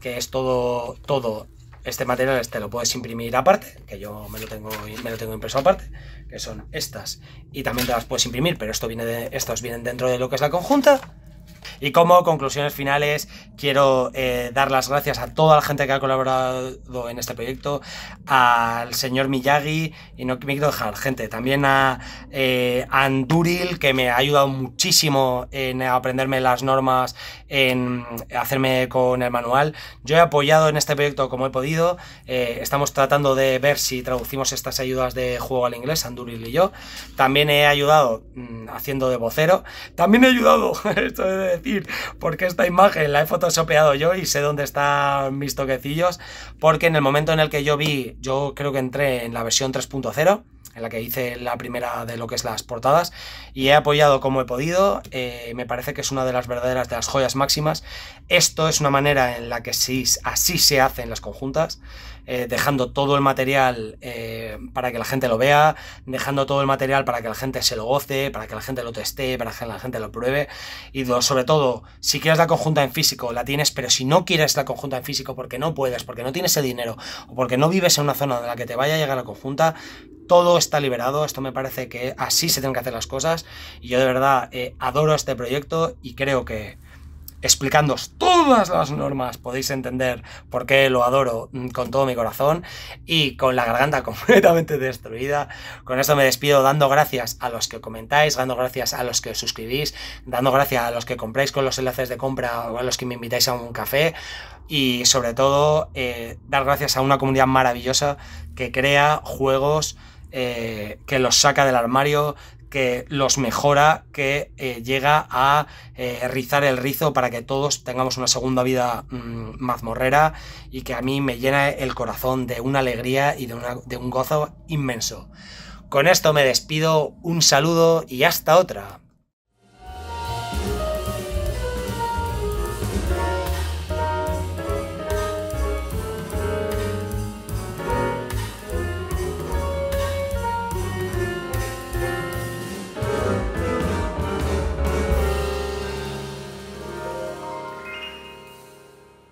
Speaker 1: que es todo, todo este material este lo puedes imprimir aparte, que yo me lo tengo, me lo tengo impreso aparte, que son estas. Y también te las puedes imprimir, pero esto viene estos vienen dentro de lo que es la conjunta. Y como conclusiones finales, quiero eh, dar las gracias a toda la gente que ha colaborado en este proyecto, al señor Miyagi y no me quiero dejar gente, también a eh, Anduril, que me ha ayudado muchísimo en aprenderme las normas en hacerme con el manual. Yo he apoyado en este proyecto como he podido. Eh, estamos tratando de ver si traducimos estas ayudas de juego al inglés, Anduril y yo. También he ayudado mm, haciendo de vocero. También he ayudado, esto de decir, porque esta imagen la he photoshopeado yo y sé dónde están mis toquecillos. Porque en el momento en el que yo vi, yo creo que entré en la versión 3.0 en la que hice la primera de lo que es las portadas, y he apoyado como he podido, eh, me parece que es una de las verdaderas de las joyas máximas. Esto es una manera en la que así se hacen las conjuntas. Eh, dejando todo el material eh, para que la gente lo vea, dejando todo el material para que la gente se lo goce, para que la gente lo teste, para que la gente lo pruebe. Y sobre todo, si quieres la conjunta en físico, la tienes, pero si no quieres la conjunta en físico porque no puedes, porque no tienes el dinero o porque no vives en una zona de la que te vaya a llegar la conjunta, todo está liberado, esto me parece que así se tienen que hacer las cosas y yo de verdad eh, adoro este proyecto y creo que explicando todas las normas, podéis entender por qué lo adoro mm, con todo mi corazón y con la garganta completamente destruida. Con esto me despido dando gracias a los que comentáis, dando gracias a los que os suscribís, dando gracias a los que compráis con los enlaces de compra o a los que me invitáis a un café y sobre todo eh, dar gracias a una comunidad maravillosa que crea juegos eh, que los saca del armario, que los mejora, que eh, llega a eh, rizar el rizo para que todos tengamos una segunda vida mm, mazmorrera y que a mí me llena el corazón de una alegría y de un gozo inmenso. Con esto me despido, un saludo y hasta otra.